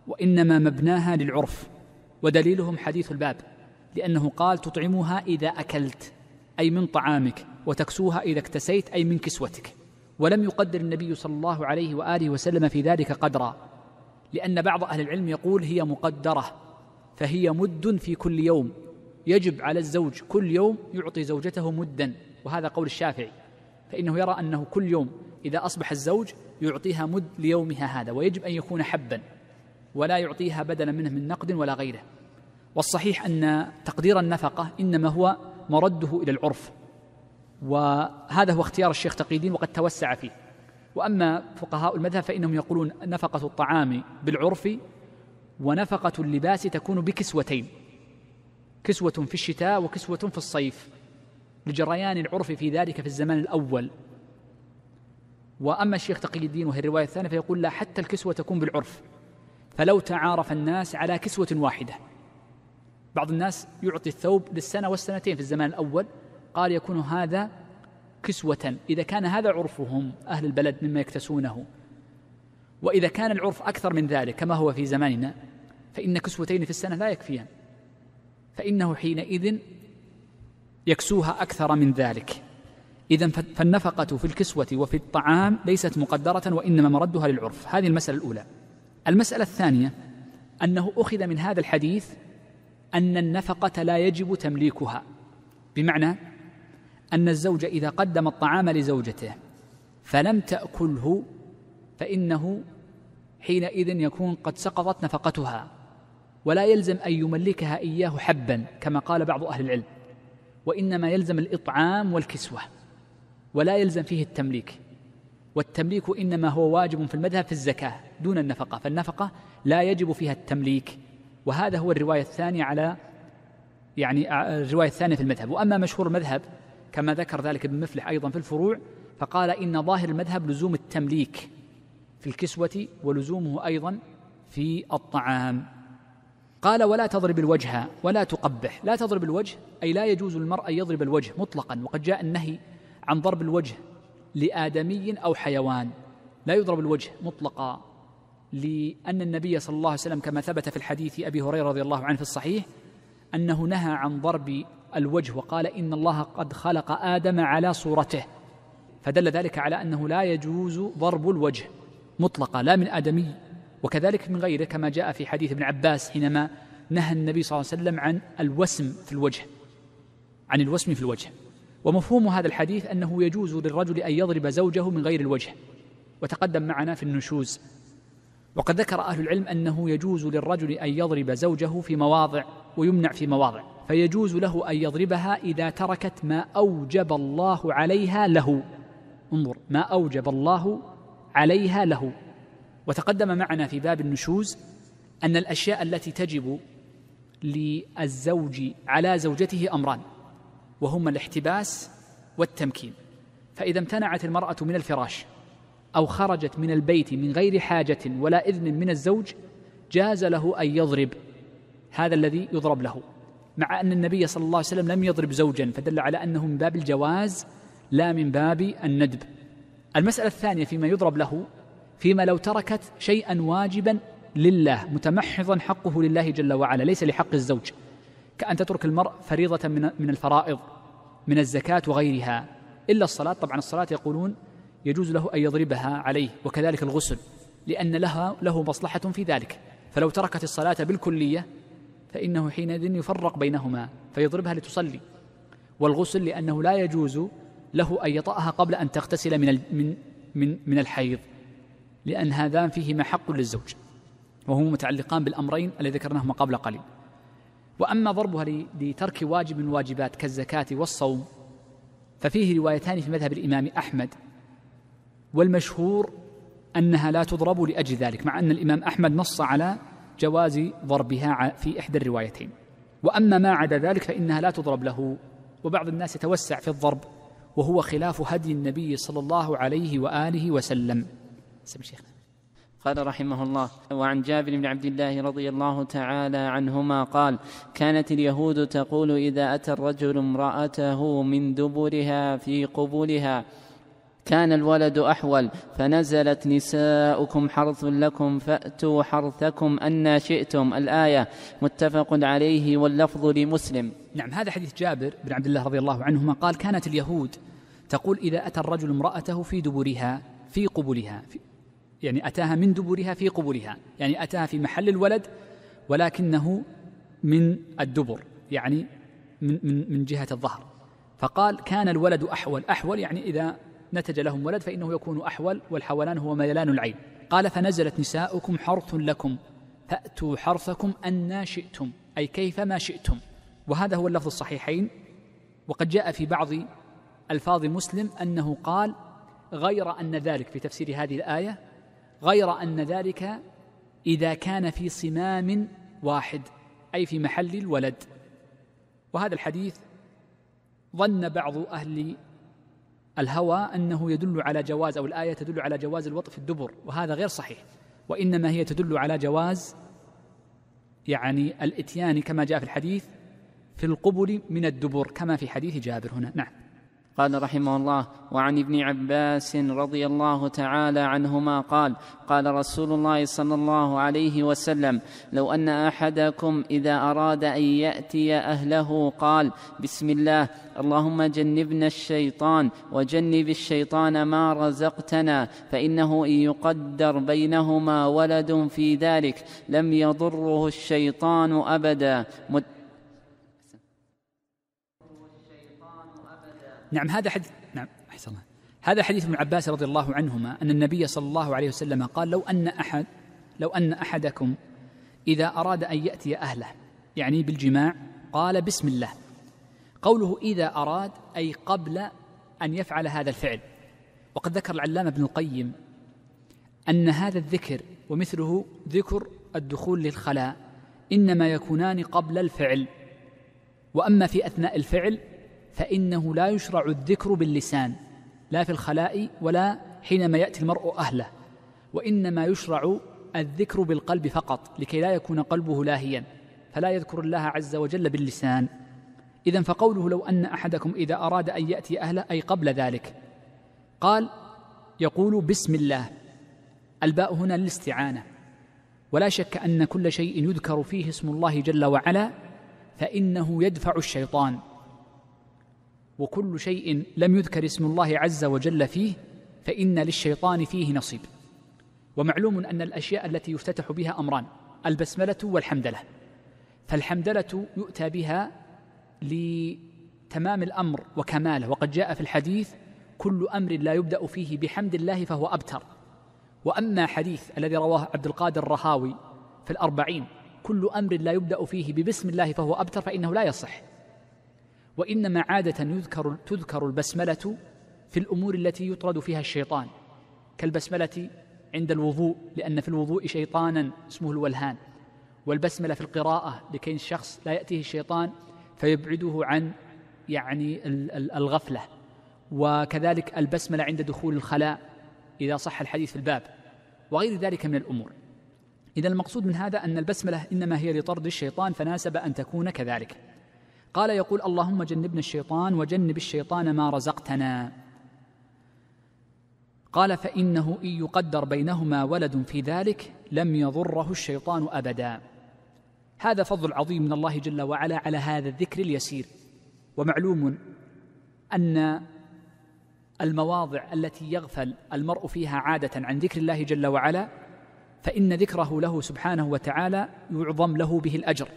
وإنما مبناها للعرف ودليلهم حديث الباب لأنه قال تطعمها إذا أكلت أي من طعامك وتكسوها إذا اكتسيت أي من كسوتك ولم يقدر النبي صلى الله عليه وآله وسلم في ذلك قدرا لأن بعض أهل العلم يقول هي مقدرة فهي مد في كل يوم يجب على الزوج كل يوم يعطي زوجته مدا وهذا قول الشافعي فإنه يرى أنه كل يوم إذا أصبح الزوج يعطيها مد ليومها هذا ويجب أن يكون حبا ولا يعطيها بدلا منه من نقد ولا غيره والصحيح أن تقدير النفقة إنما هو مرده إلى العرف وهذا هو اختيار الشيخ تقي الدين وقد توسع فيه وأما فقهاء المذهب فإنهم يقولون نفقة الطعام بالعرف ونفقة اللباس تكون بكسوتين كسوة في الشتاء وكسوة في الصيف لجريان العرف في ذلك في الزمان الأول وأما الشيخ تقي الدين وهي الرواية الثانية فيقول لا حتى الكسوة تكون بالعرف فلو تعارف الناس على كسوة واحدة بعض الناس يعطي الثوب للسنة والسنتين في الزمان الأول قال يكون هذا كسوة إذا كان هذا عرفهم أهل البلد مما يكتسونه وإذا كان العرف أكثر من ذلك كما هو في زماننا فإن كسوتين في السنة لا يكفيان فإنه حينئذ يكسوها أكثر من ذلك إذا فالنفقة في الكسوة وفي الطعام ليست مقدرة وإنما مردها للعرف هذه المسألة الأولى المسألة الثانية أنه أخذ من هذا الحديث أن النفقة لا يجب تمليكها بمعنى أن الزوج إذا قدم الطعام لزوجته فلم تأكله فإنه حينئذ يكون قد سقطت نفقتها ولا يلزم أن يملكها إياه حبا كما قال بعض أهل العلم وإنما يلزم الإطعام والكسوة ولا يلزم فيه التمليك والتمليك إنما هو واجب في المذهب في الزكاة دون النفقة فالنفقة لا يجب فيها التمليك وهذا هو الرواية الثانية على يعني الرواية الثانية في المذهب وأما مشهور المذهب كما ذكر ذلك ابن مفلح أيضا في الفروع فقال إن ظاهر المذهب لزوم التمليك في الكسوة ولزومه أيضا في الطعام قال ولا تضرب الوجه ولا تقبح لا تضرب الوجه أي لا يجوز المرء أن يضرب الوجه مطلقا وقد جاء النهي عن ضرب الوجه لآدمي أو حيوان لا يضرب الوجه مطلقا لأن النبي صلى الله عليه وسلم كما ثبت في الحديث أبي هريرة رضي الله عنه في الصحيح أنه نهى عن ضرب الوجه وقال إن الله قد خلق آدم على صورته فدل ذلك على أنه لا يجوز ضرب الوجه مطلقة لا من آدمي وكذلك من غيره كما جاء في حديث ابن عباس حينما نهى النبي صلى الله عليه وسلم عن الوسم في الوجه عن الوسم في الوجه ومفهوم هذا الحديث أنه يجوز للرجل أن يضرب زوجه من غير الوجه وتقدم معنا في النشوز وقد ذكر أهل العلم أنه يجوز للرجل أن يضرب زوجه في مواضع ويمنع في مواضع فيجوز له أن يضربها إذا تركت ما أوجب الله عليها له انظر ما أوجب الله عليها له وتقدم معنا في باب النشوز أن الأشياء التي تجب للزوج على زوجته أمران وهما الاحتباس والتمكين فإذا امتنعت المرأة من الفراش أو خرجت من البيت من غير حاجة ولا إذن من الزوج جاز له أن يضرب هذا الذي يضرب له مع أن النبي صلى الله عليه وسلم لم يضرب زوجا فدل على أنه من باب الجواز لا من باب الندب المسألة الثانية فيما يضرب له فيما لو تركت شيئا واجبا لله متمحضا حقه لله جل وعلا ليس لحق الزوج كأن تترك المرء فريضة من من الفرائض من الزكاة وغيرها إلا الصلاة طبعا الصلاة يقولون يجوز له أن يضربها عليه وكذلك الغسل لأن لها له مصلحة في ذلك فلو تركت الصلاة بالكلية فإنه حينئذ يفرق بينهما فيضربها لتصلي والغسل لأنه لا يجوز له أن يطأها قبل أن تغتسل من من من من الحيض لأن هذان فيهما حق للزوج وهما متعلقان بالأمرين الذي ذكرناهما قبل قليل وأما ضربها لترك واجب من واجبات كالزكاة والصوم ففيه روايتان في مذهب الإمام أحمد والمشهور أنها لا تضرب لأجل ذلك مع أن الإمام أحمد نص على جواز ضربها في إحدى الروايتين وأما ما عدا ذلك فإنها لا تضرب له وبعض الناس يتوسع في الضرب وهو خلاف هدي النبي صلى الله عليه واله وسلم. شيخنا. قال رحمه الله وعن جابر بن عبد الله رضي الله تعالى عنهما قال كانت اليهود تقول اذا اتى الرجل امراته من دبرها في قبولها كان الولد أحول فنزلت نساؤكم حرث لكم فأتوا حرثكم أن شئتم الآية متفق عليه واللفظ لمسلم نعم هذا حديث جابر بن عبد الله رضي الله عنهما قال كانت اليهود تقول إذا أتى الرجل امرأته في دبرها في قبلها في يعني أتاها من دبرها في قبلها يعني أتاها في محل الولد ولكنه من الدبر يعني من, من, من جهة الظهر فقال كان الولد أحول أحول يعني إذا نتج لهم ولد فإنه يكون أحول والحولان هو ميلان العين قال فنزلت نساؤكم حرث لكم فأتوا حرثكم أنا شئتم أي كيفما شئتم وهذا هو اللفظ الصحيحين وقد جاء في بعض ألفاظ مسلم أنه قال غير أن ذلك في تفسير هذه الآية غير أن ذلك إذا كان في صمام واحد أي في محل الولد وهذا الحديث ظن بعض أهل الهوى أنه يدل على جواز أو الآية تدل على جواز الوطء في الدبر وهذا غير صحيح وإنما هي تدل على جواز يعني الإتيان كما جاء في الحديث في القبل من الدبر كما في حديث جابر هنا نعم قال رحمه الله وعن ابن عباس رضي الله تعالى عنهما قال قال رسول الله صلى الله عليه وسلم لو ان احدكم اذا اراد ان ياتي اهله قال بسم الله اللهم جنبنا الشيطان وجنب الشيطان ما رزقتنا فانه ان يقدر بينهما ولد في ذلك لم يضره الشيطان ابدا نعم هذا حديث نعم أحسن الله هذا حديث ابن عباس رضي الله عنهما أن النبي صلى الله عليه وسلم قال لو أن أحد لو أن أحدكم إذا أراد أن يأتي أهله يعني بالجماع قال بسم الله قوله إذا أراد أي قبل أن يفعل هذا الفعل وقد ذكر العلامة ابن القيم أن هذا الذكر ومثله ذكر الدخول للخلاء إنما يكونان قبل الفعل وأما في أثناء الفعل فإنه لا يشرع الذكر باللسان لا في الخلاء ولا حينما يأتي المرء أهله وإنما يشرع الذكر بالقلب فقط لكي لا يكون قلبه لاهيا فلا يذكر الله عز وجل باللسان إذا فقوله لو أن أحدكم إذا أراد أن يأتي أهله أي قبل ذلك قال يقول بسم الله الباء هنا للاستعانة ولا شك أن كل شيء يذكر فيه اسم الله جل وعلا فإنه يدفع الشيطان وكل شيء لم يذكر اسم الله عز وجل فيه فإن للشيطان فيه نصيب ومعلوم أن الأشياء التي يفتتح بها أمران البسملة والحمدلة فالحمدلة يؤتى بها لتمام الأمر وكماله وقد جاء في الحديث كل أمر لا يبدأ فيه بحمد الله فهو أبتر وأما حديث الذي رواه عبد القادر الرهاوي في الأربعين كل أمر لا يبدأ فيه ببسم الله فهو أبتر فإنه لا يصح وانما عاده يذكر تذكر البسمله في الامور التي يطرد فيها الشيطان كالبسمله عند الوضوء لان في الوضوء شيطانا اسمه الولهان والبسمله في القراءه لكي الشخص لا ياتيه الشيطان فيبعده عن يعني الغفله وكذلك البسمله عند دخول الخلاء اذا صح الحديث في الباب وغير ذلك من الامور اذا المقصود من هذا ان البسمله انما هي لطرد الشيطان فناسب ان تكون كذلك قال يقول اللهم جنبنا الشيطان وجنب الشيطان ما رزقتنا قال فانه ان يقدر بينهما ولد في ذلك لم يضره الشيطان ابدا هذا فضل عظيم من الله جل وعلا على هذا الذكر اليسير ومعلوم ان المواضع التي يغفل المرء فيها عاده عن ذكر الله جل وعلا فان ذكره له سبحانه وتعالى يعظم له به الاجر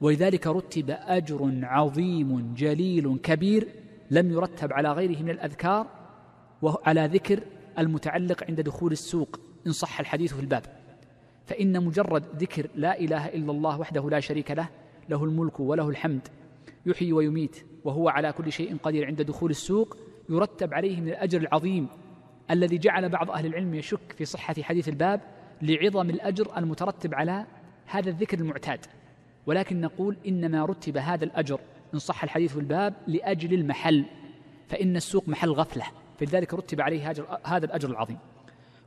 ولذلك رتب اجر عظيم جليل كبير لم يرتب على غيره من الاذكار وعلى ذكر المتعلق عند دخول السوق ان صح الحديث في الباب فان مجرد ذكر لا اله الا الله وحده لا شريك له له الملك وله الحمد يحيي ويميت وهو على كل شيء قدير عند دخول السوق يرتب عليه من الاجر العظيم الذي جعل بعض اهل العلم يشك في صحه حديث الباب لعظم الاجر المترتب على هذا الذكر المعتاد ولكن نقول إنما رتب هذا الأجر إن صح الحديث في الباب لأجل المحل فإن السوق محل غفلة فلذلك رتب عليه هذا الأجر العظيم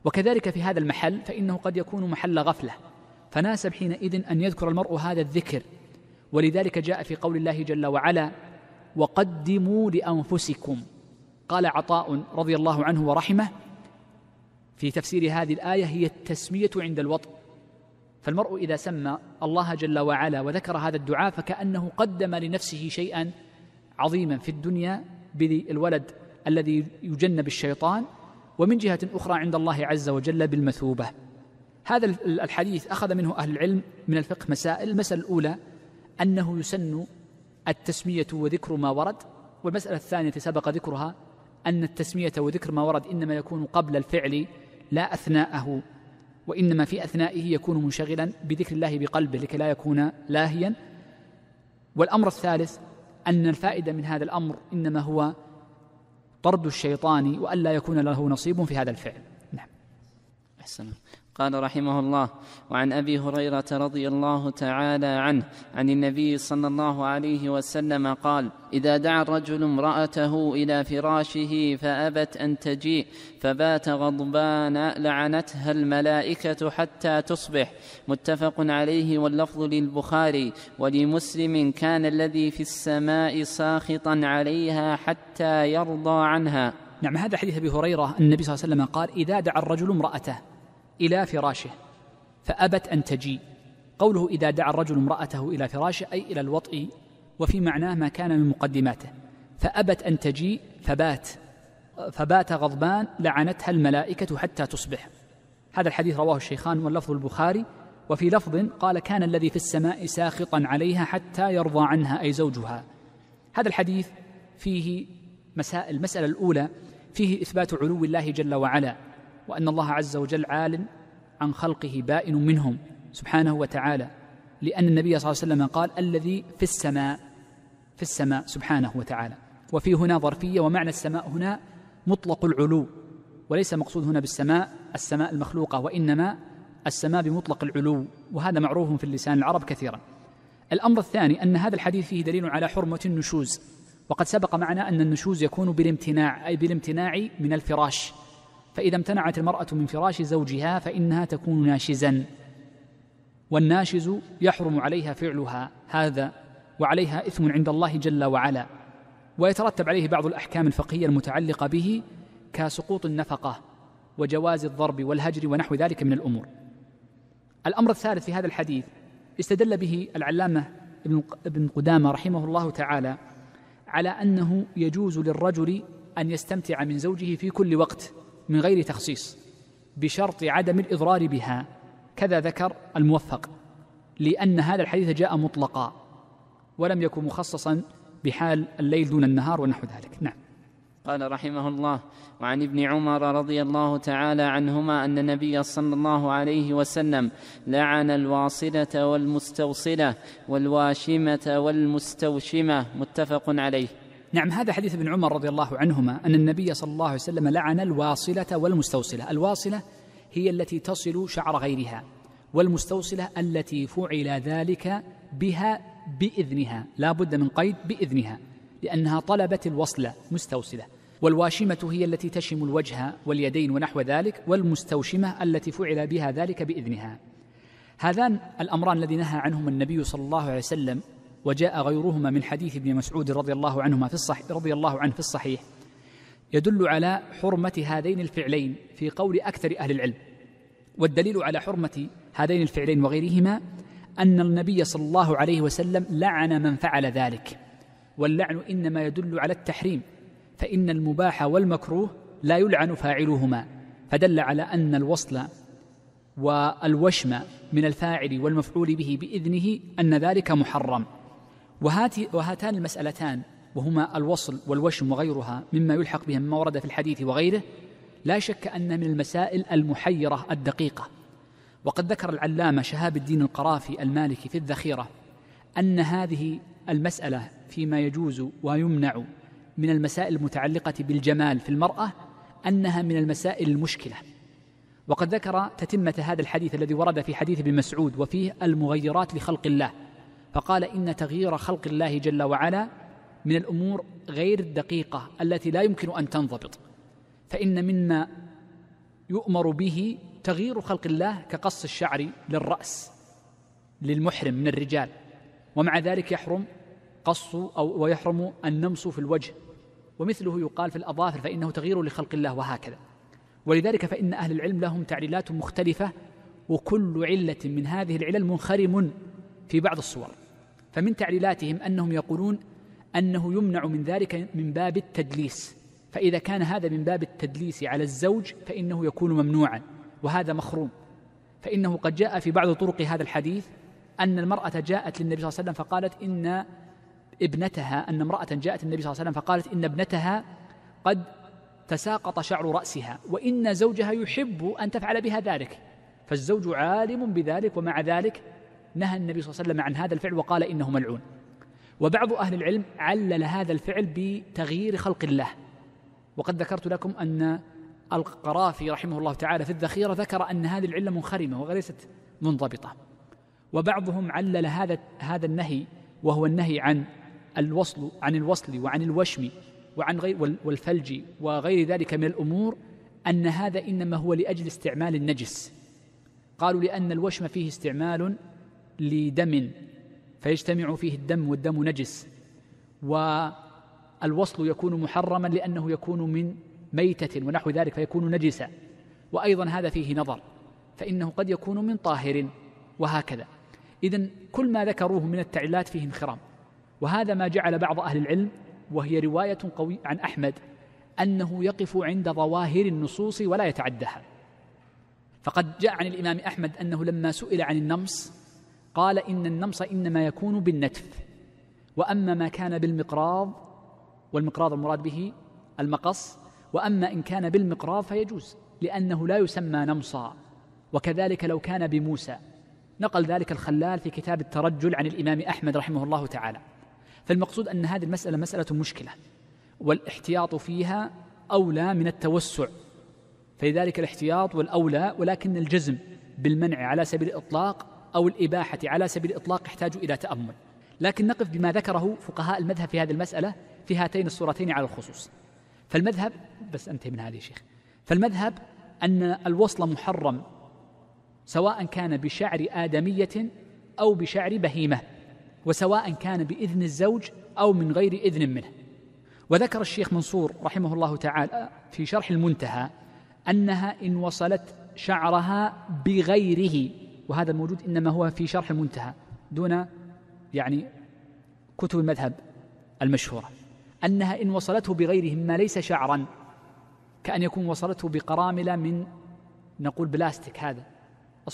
وكذلك في هذا المحل فإنه قد يكون محل غفلة فناسب حينئذ أن يذكر المرء هذا الذكر ولذلك جاء في قول الله جل وعلا وقدموا لأنفسكم قال عطاء رضي الله عنه ورحمه في تفسير هذه الآية هي التسمية عند الوطن فالمرء إذا سمى الله جل وعلا وذكر هذا الدعاء فكأنه قدم لنفسه شيئا عظيما في الدنيا بالولد الذي يجنب الشيطان ومن جهة أخرى عند الله عز وجل بالمثوبة هذا الحديث أخذ منه أهل العلم من الفقه مسائل المسألة الأولى أنه يسن التسمية وذكر ما ورد والمسألة الثانية سبق ذكرها أن التسمية وذكر ما ورد إنما يكون قبل الفعل لا أثناءه وإنما في أثنائه يكون منشغلا بذكر الله بقلبه لكي لا يكون لاهيا والأمر الثالث أن الفائدة من هذا الأمر إنما هو طرد الشيطان وألا يكون له نصيب في هذا الفعل نعم أحسن قال رحمه الله وعن ابي هريره رضي الله تعالى عنه عن النبي صلى الله عليه وسلم قال اذا دعا الرجل امراته الى فراشه فابت ان تجيء فبات غضبان لعنتها الملائكه حتى تصبح متفق عليه واللفظ للبخاري ولمسلم كان الذي في السماء ساخطا عليها حتى يرضى عنها نعم هذا حديث ابي هريره النبي صلى الله عليه وسلم قال اذا دعا الرجل امراته إلى فراشه فأبت أن تجيء قوله إذا دعا الرجل امرأته إلى فراشه أي إلى الوطء وفي معناه ما كان من مقدماته فأبت أن تجيء فبات فبات غضبان لعنتها الملائكة حتى تصبح هذا الحديث رواه الشيخان واللفظ البخاري وفي لفظ قال كان الذي في السماء ساخطا عليها حتى يرضى عنها أي زوجها هذا الحديث فيه مسائل المسألة الأولى فيه إثبات علو الله جل وعلا وان الله عز وجل عال عن خلقه بائن منهم سبحانه وتعالى لان النبي صلى الله عليه وسلم قال الذي في السماء في السماء سبحانه وتعالى وفي هنا ظرفيه ومعنى السماء هنا مطلق العلو وليس مقصود هنا بالسماء السماء المخلوقه وانما السماء بمطلق العلو وهذا معروف في اللسان العرب كثيرا الامر الثاني ان هذا الحديث فيه دليل على حرمه النشوز وقد سبق معنا ان النشوز يكون بالامتناع اي بالامتناع من الفراش فإذا امتنعت المرأة من فراش زوجها فإنها تكون ناشزا والناشز يحرم عليها فعلها هذا وعليها إثم عند الله جل وعلا ويترتب عليه بعض الأحكام الفقهية المتعلقة به كسقوط النفقة وجواز الضرب والهجر ونحو ذلك من الأمور الأمر الثالث في هذا الحديث استدل به العلامة ابن قدامة رحمه الله تعالى على أنه يجوز للرجل أن يستمتع من زوجه في كل وقت من غير تخصيص بشرط عدم الإضرار بها كذا ذكر الموفق لأن هذا الحديث جاء مطلقا ولم يكن مخصصا بحال الليل دون النهار ونحو ذلك نعم قال رحمه الله وعن ابن عمر رضي الله تعالى عنهما ان النبي صلى الله عليه وسلم لعن الواصله والمستوصله والواشمه والمستوشمه متفق عليه نعم هذا حديث ابن عمر رضي الله عنهما أن النبي صلى الله عليه وسلم لعن الواصلة والمستوصلة الواصلة هي التي تصل شعر غيرها والمستوصلة التي فعل ذلك بها بإذنها لا بد من قيد بإذنها لأنها طلبت الوصلة مستوصلة والواشمة هي التي تشم الوجه واليدين ونحو ذلك والمستوشمة التي فعل بها ذلك بإذنها هذان الأمران الذي نهى عنهما النبي صلى الله عليه وسلم وجاء غيرهما من حديث ابن مسعود رضي الله عنهما في الصحيح رضي الله عنه في الصحيح يدل على حرمة هذين الفعلين في قول أكثر أهل العلم والدليل على حرمة هذين الفعلين وغيرهما أن النبي صلى الله عليه وسلم لعن من فعل ذلك واللعن إنما يدل على التحريم فإن المباح والمكروه لا يلعن فاعلهما فدل على أن الوصل والوشم من الفاعل والمفعول به بإذنه أن ذلك محرم وهاتان المسألتان وهما الوصل والوشم وغيرها مما يلحق بها مما ورد في الحديث وغيره لا شك أن من المسائل المحيرة الدقيقة وقد ذكر العلامة شهاب الدين القرافي المالكي في الذخيرة أن هذه المسألة فيما يجوز ويمنع من المسائل المتعلقة بالجمال في المرأة أنها من المسائل المشكلة وقد ذكر تتمة هذا الحديث الذي ورد في حديث ابن مسعود وفيه المغيرات لخلق الله فقال إن تغيير خلق الله جل وعلا من الأمور غير الدقيقة التي لا يمكن أن تنضبط فإن مما يؤمر به تغيير خلق الله كقص الشعر للرأس للمحرم من الرجال ومع ذلك يحرم قص أو ويحرم النمص في الوجه ومثله يقال في الأظافر فإنه تغيير لخلق الله وهكذا ولذلك فإن أهل العلم لهم تعليلات مختلفة وكل علة من هذه العلل منخرم في بعض الصور فمن تعليلاتهم انهم يقولون انه يمنع من ذلك من باب التدليس فاذا كان هذا من باب التدليس على الزوج فانه يكون ممنوعا وهذا مخروم فانه قد جاء في بعض طرق هذا الحديث ان المراه جاءت للنبي صلى الله عليه وسلم فقالت ان ابنتها ان امراه جاءت النبي صلى الله عليه وسلم فقالت ان ابنتها قد تساقط شعر راسها وان زوجها يحب ان تفعل بها ذلك فالزوج عالم بذلك ومع ذلك نهى النبي صلى الله عليه وسلم عن هذا الفعل وقال إنه ملعون وبعض أهل العلم علل هذا الفعل بتغيير خلق الله وقد ذكرت لكم أن القرافي رحمه الله تعالى في الذخيرة ذكر أن هذه العلة منخرمة وليست منضبطة وبعضهم علل هذا هذا النهي وهو النهي عن الوصل عن الوصل وعن الوشم وعن غير والفلج وغير ذلك من الأمور أن هذا إنما هو لأجل استعمال النجس قالوا لأن الوشم فيه استعمال لدم فيجتمع فيه الدم والدم نجس والوصل يكون محرما لأنه يكون من ميتة ونحو ذلك فيكون نجسا وأيضا هذا فيه نظر فإنه قد يكون من طاهر وهكذا إذا كل ما ذكروه من التعلات فيه انخرام وهذا ما جعل بعض أهل العلم وهي رواية قوي عن أحمد أنه يقف عند ظواهر النصوص ولا يتعداها فقد جاء عن الإمام أحمد أنه لما سئل عن النمص قال إن النمص إنما يكون بالنتف وأما ما كان بالمقراض والمقراض المراد به المقص وأما إن كان بالمقراض فيجوز لأنه لا يسمى نمصا وكذلك لو كان بموسى نقل ذلك الخلال في كتاب الترجل عن الإمام أحمد رحمه الله تعالى فالمقصود أن هذه المسألة مسألة مشكلة والاحتياط فيها أولى من التوسع فلذلك الاحتياط والأولى ولكن الجزم بالمنع على سبيل الإطلاق أو الإباحة على سبيل الإطلاق يحتاج إلى تأمل لكن نقف بما ذكره فقهاء المذهب في هذه المسألة في هاتين الصورتين على الخصوص فالمذهب بس أنتهي من هذه شيخ فالمذهب أن الوصل محرم سواء كان بشعر آدمية أو بشعر بهيمة وسواء كان بإذن الزوج أو من غير إذن منه وذكر الشيخ منصور رحمه الله تعالى في شرح المنتهى أنها إن وصلت شعرها بغيره وهذا الموجود إنما هو في شرح المنتهى دون يعني كتب المذهب المشهورة أنها إن وصلته بغيرهم ما ليس شعرا كأن يكون وصلته بقراملة من نقول بلاستيك هذا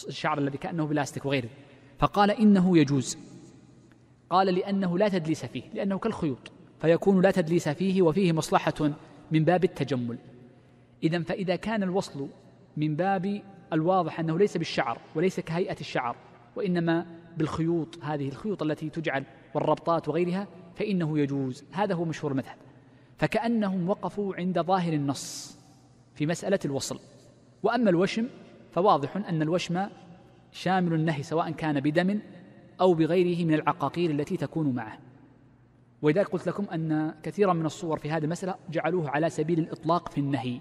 الشعر الذي كأنه بلاستيك وغيره فقال إنه يجوز قال لأنه لا تدليس فيه لأنه كالخيوط فيكون لا تدليس فيه وفيه مصلحة من باب التجمل إذا فإذا كان الوصل من باب الواضح أنه ليس بالشعر وليس كهيئة الشعر وإنما بالخيوط هذه الخيوط التي تجعل والربطات وغيرها فإنه يجوز هذا هو مشهور المذهب فكأنهم وقفوا عند ظاهر النص في مسألة الوصل وأما الوشم فواضح أن الوشم شامل النهي سواء كان بدم أو بغيره من العقاقير التي تكون معه ولذلك قلت لكم أن كثيرا من الصور في هذه المسألة جعلوه على سبيل الإطلاق في النهي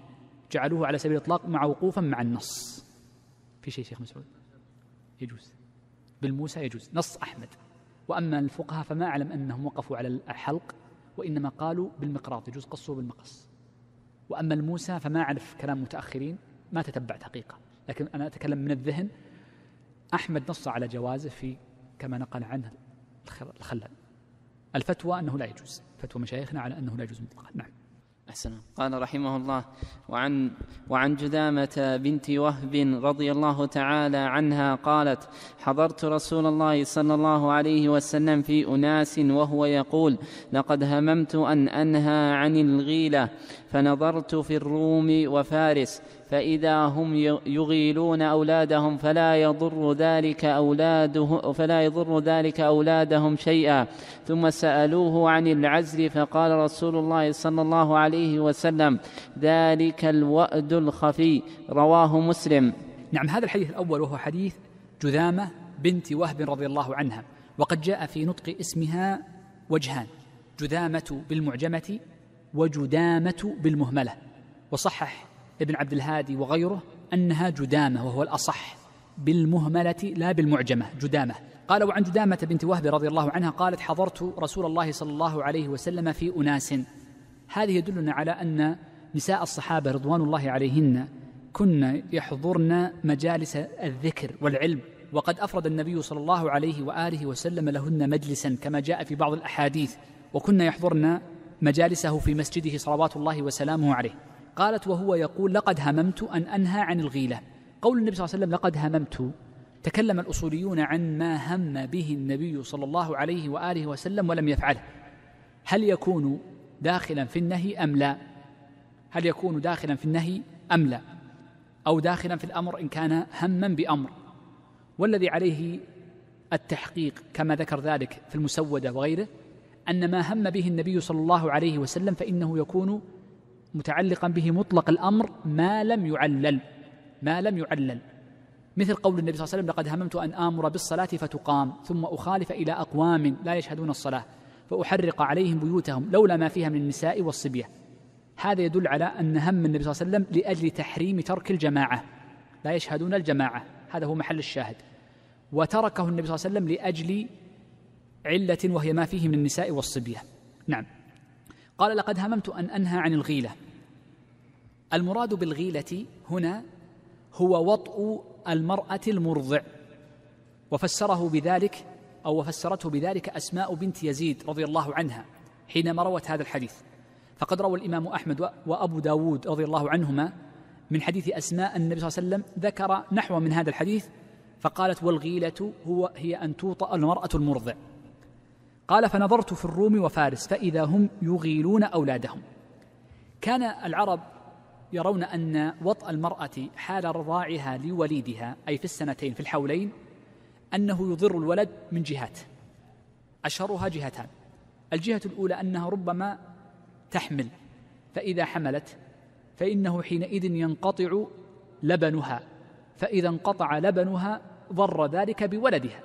جعلوه على سبيل الإطلاق مع وقوفا مع النص في شيء شيخ مسعود يجوز بالموسى يجوز نص أحمد وأما الفقهاء فما أعلم أنهم وقفوا على الحلق وإنما قالوا بالمقراط يجوز قصه بالمقص وأما الموسى فما أعرف كلام متأخرين ما تتبعت حقيقة لكن أنا أتكلم من الذهن أحمد نص على جوازه في كما نقل عنه الخلال الفتوى أنه لا يجوز فتوى مشايخنا على أنه لا يجوز مطلقا نعم أحسن قال رحمه الله وعن وعن جذامة بنت وهب رضي الله تعالى عنها قالت حضرت رسول الله صلى الله عليه وسلم في أناس وهو يقول لقد هممت أن أنهى عن الغيلة فنظرت في الروم وفارس فإذا هم يغيلون أولادهم فلا يضر ذلك أولاده فلا يضر ذلك أولادهم شيئا ثم سألوه عن العزل فقال رسول الله صلى الله عليه وسلم ذلك الوأد الخفي رواه مسلم نعم هذا الحديث الأول وهو حديث جذامة بنت وهب رضي الله عنها وقد جاء في نطق اسمها وجهان جذامة بالمعجمة وجدامة بالمهملة وصحح ابن عبد الهادي وغيره أنها جدامة وهو الأصح بالمهملة لا بالمعجمة جدامة قال وعن جدامة بنت وهب رضي الله عنها قالت حضرت رسول الله صلى الله عليه وسلم في أناس هذه يدلنا على أن نساء الصحابة رضوان الله عليهن كن يحضرن مجالس الذكر والعلم وقد أفرد النبي صلى الله عليه وآله وسلم لهن مجلسا كما جاء في بعض الأحاديث وكن يحضرن مجالسه في مسجده صلوات الله وسلامه عليه قالت وهو يقول لقد هممت أن أنهى عن الغيلة قول النبي صلى الله عليه وسلم لقد هممت تكلم الأصوليون عن ما هم به النبي صلى الله عليه وآله وسلم ولم يفعله هل يكون داخلا في النهي أم لا هل يكون داخلا في النهي أم لا أو داخلا في الأمر إن كان هما بأمر والذي عليه التحقيق كما ذكر ذلك في المسودة وغيره أن ما هم به النبي صلى الله عليه وسلم فإنه يكون متعلقا به مطلق الأمر ما لم يعلل ما لم يعلل مثل قول النبي صلى الله عليه وسلم لقد هممت أن آمر بالصلاة فتقام ثم أخالف إلى أقوام لا يشهدون الصلاة فأحرق عليهم بيوتهم لولا ما فيها من النساء والصبية هذا يدل على أن هم النبي صلى الله عليه وسلم لأجل تحريم ترك الجماعة لا يشهدون الجماعة هذا هو محل الشاهد وتركه النبي صلى الله عليه وسلم لأجل علة وهي ما فيه من النساء والصبية نعم قال لقد هممت ان انهى عن الغيله المراد بالغيله هنا هو وطء المراه المرضع وفسره بذلك او وفسرته بذلك اسماء بنت يزيد رضي الله عنها حينما روت هذا الحديث فقد روى الامام احمد وابو داود رضي الله عنهما من حديث اسماء النبي صلى الله عليه وسلم ذكر نحو من هذا الحديث فقالت والغيله هو هي ان توطأ المراه المرضع قال فنظرت في الروم وفارس فإذا هم يغيلون أولادهم كان العرب يرون أن وطأ المرأة حال رضاعها لوليدها أي في السنتين في الحولين أنه يضر الولد من جهات أشهرها جهتان الجهة الأولى أنها ربما تحمل فإذا حملت فإنه حينئذ ينقطع لبنها فإذا انقطع لبنها ضر ذلك بولدها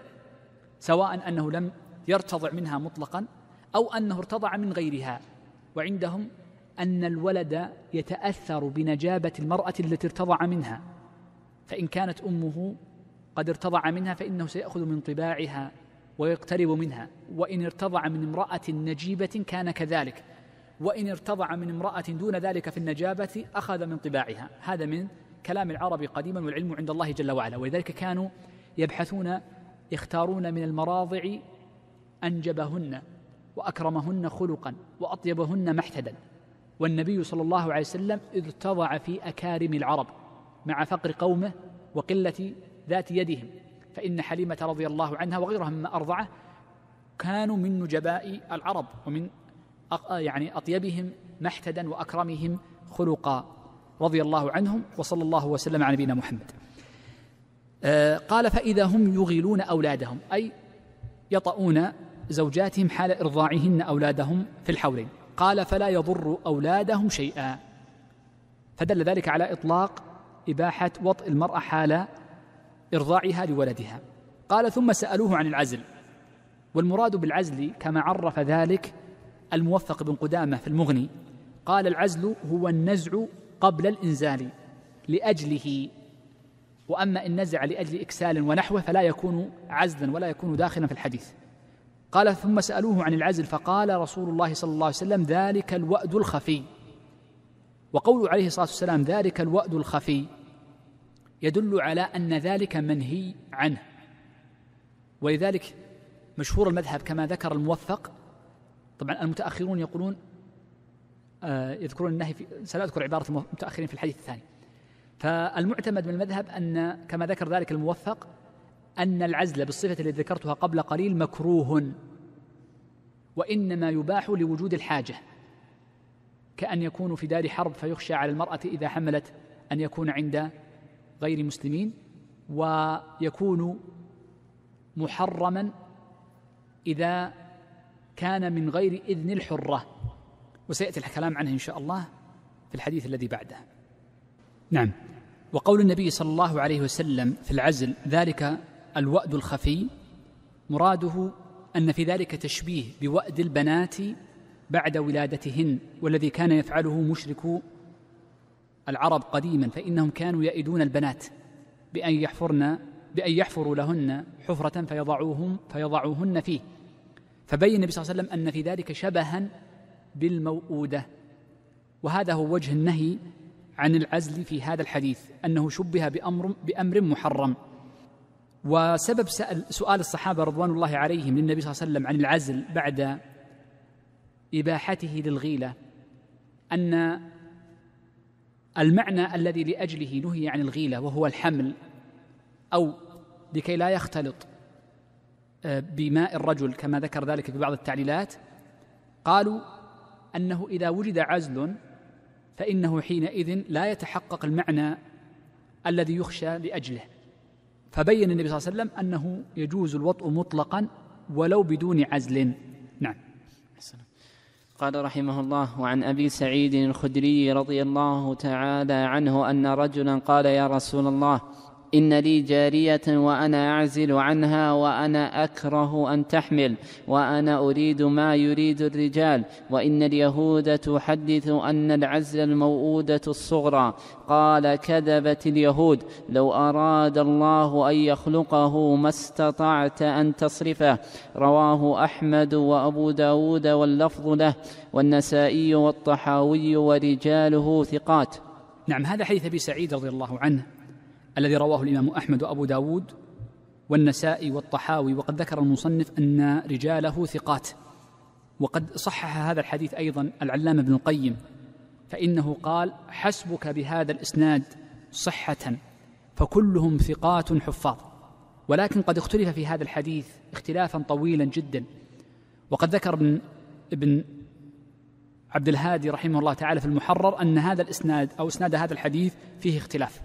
سواء أنه لم يرتضع منها مطلقا او انه ارتضع من غيرها وعندهم ان الولد يتاثر بنجابه المراه التي ارتضع منها فان كانت امه قد ارتضع منها فانه سياخذ من طباعها ويقترب منها وان ارتضع من امراه نجيبه كان كذلك وان ارتضع من امراه دون ذلك في النجابه اخذ من طباعها هذا من كلام العرب قديما والعلم عند الله جل وعلا ولذلك كانوا يبحثون يختارون من المراضع أنجبهن وأكرمهن خلقا وأطيبهن محتدا والنبي صلى الله عليه وسلم ارتضع في أكارم العرب مع فقر قومه وقلة ذات يدهم فإن حليمة رضي الله عنها وغيرها مما أرضعه كانوا من نجباء العرب ومن يعني أطيبهم محتدا وأكرمهم خلقا رضي الله عنهم وصلى الله وسلم على نبينا محمد آه، قال فإذا هم يغيلون أولادهم أي يطؤون زوجاتهم حال إرضاعهن أولادهم في الحولين قال فلا يضر أولادهم شيئا فدل ذلك على إطلاق إباحة وطء المرأة حال إرضاعها لولدها قال ثم سألوه عن العزل والمراد بالعزل كما عرف ذلك الموفق بن قدامة في المغني قال العزل هو النزع قبل الإنزال لأجله وأما إن نزع لأجل إكسال ونحوه فلا يكون عزلا ولا يكون داخلا في الحديث قال ثم سألوه عن العزل فقال رسول الله صلى الله عليه وسلم ذلك الوأد الخفي وقول عليه الصلاة والسلام ذلك الوأد الخفي يدل على أن ذلك منهي عنه ولذلك مشهور المذهب كما ذكر الموفق طبعا المتأخرون يقولون آه، يذكرون النهي في سنذكر عبارة المتأخرين في الحديث الثاني فالمعتمد من المذهب أن كما ذكر ذلك الموفق أن العزل بالصفة التي ذكرتها قبل قليل مكروه وإنما يباح لوجود الحاجة كأن يكون في دار حرب فيخشى على المرأة إذا حملت أن يكون عند غير مسلمين ويكون محرما إذا كان من غير إذن الحرة وسيأتي الكلام عنه إن شاء الله في الحديث الذي بعده نعم وقول النبي صلى الله عليه وسلم في العزل ذلك الوأد الخفي مراده أن في ذلك تشبيه بوأد البنات بعد ولادتهن والذي كان يفعله مشركو العرب قديما فإنهم كانوا يئدون البنات بأن يحفرن بأن يحفروا لهن حفرة فيضعوهم فيضعوهن فيه فبين النبي صلى الله عليه وسلم أن في ذلك شبها بالموؤودة وهذا هو وجه النهي عن العزل في هذا الحديث أنه شبه بأمر بأمر محرم وسبب سأل سؤال الصحابة رضوان الله عليهم للنبي صلى الله عليه وسلم عن العزل بعد إباحته للغيلة أن المعنى الذي لأجله نهي عن الغيلة وهو الحمل أو لكي لا يختلط آه، بماء الرجل كما ذكر ذلك في بعض التعليلات قالوا أنه إذا وجد عزل فإنه حينئذ لا يتحقق المعنى الذي يخشى لأجله فبين النبي صلى الله عليه وسلم أنه يجوز الوطء مطلقا ولو بدون عزل نعم قال رحمه الله وعن أبي سعيد الخدري رضي الله تعالى عنه أن رجلا قال يا رسول الله إن لي جارية وأنا أعزل عنها وأنا أكره أن تحمل وأنا أريد ما يريد الرجال وإن اليهود تحدث أن العزل الموؤودة الصغرى قال كذبت اليهود لو أراد الله أن يخلقه ما استطعت أن تصرفه رواه أحمد وأبو داود واللفظ له والنسائي والطحاوي ورجاله ثقات نعم هذا حديث أبي سعيد رضي الله عنه الذي رواه الإمام أحمد وأبو داود والنسائي والطحاوي وقد ذكر المصنف أن رجاله ثقات وقد صحح هذا الحديث أيضا العلامة ابن القيم فإنه قال حسبك بهذا الإسناد صحة فكلهم ثقات حفاظ ولكن قد اختلف في هذا الحديث اختلافا طويلا جدا وقد ذكر ابن ابن عبد الهادي رحمه الله تعالى في المحرر ان هذا الاسناد او اسناد هذا الحديث فيه اختلاف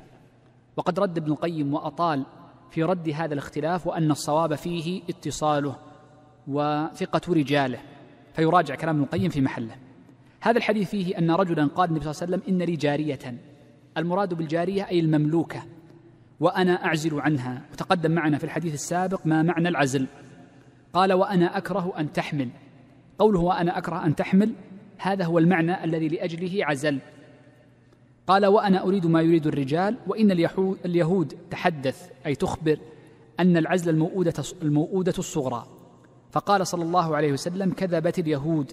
وقد رد ابن القيم واطال في رد هذا الاختلاف وان الصواب فيه اتصاله وثقه رجاله فيراجع كلام ابن القيم في محله هذا الحديث فيه ان رجلا قال النبي صلى الله عليه وسلم ان لي جاريه المراد بالجاريه اي المملوكه وانا اعزل عنها وتقدم معنا في الحديث السابق ما معنى العزل قال وانا اكره ان تحمل قوله وانا اكره ان تحمل هذا هو المعنى الذي لاجله عزل قال وأنا أريد ما يريد الرجال وإن اليهود تحدث أي تخبر أن العزل الموؤودة, الموؤودة الصغرى فقال صلى الله عليه وسلم كذبت اليهود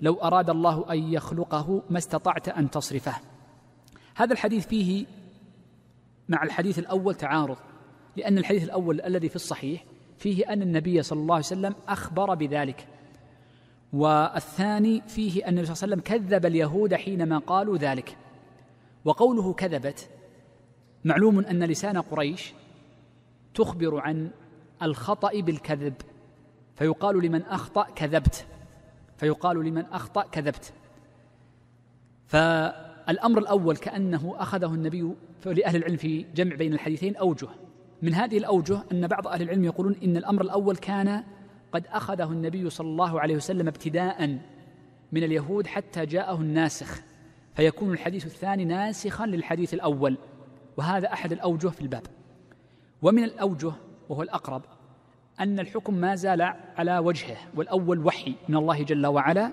لو أراد الله أن يخلقه ما استطعت أن تصرفه هذا الحديث فيه مع الحديث الأول تعارض لأن الحديث الأول الذي في الصحيح فيه أن النبي صلى الله عليه وسلم أخبر بذلك والثاني فيه أن النبي صلى الله عليه وسلم كذب اليهود حينما قالوا ذلك وقوله كذبت معلوم ان لسان قريش تخبر عن الخطا بالكذب فيقال لمن اخطا كذبت فيقال لمن اخطا كذبت فالامر الاول كانه اخذه النبي لاهل العلم في جمع بين الحديثين اوجه من هذه الاوجه ان بعض اهل العلم يقولون ان الامر الاول كان قد اخذه النبي صلى الله عليه وسلم ابتداء من اليهود حتى جاءه الناسخ فيكون الحديث الثاني ناسخا للحديث الاول وهذا احد الاوجه في الباب ومن الاوجه وهو الاقرب ان الحكم ما زال على وجهه والاول وحي من الله جل وعلا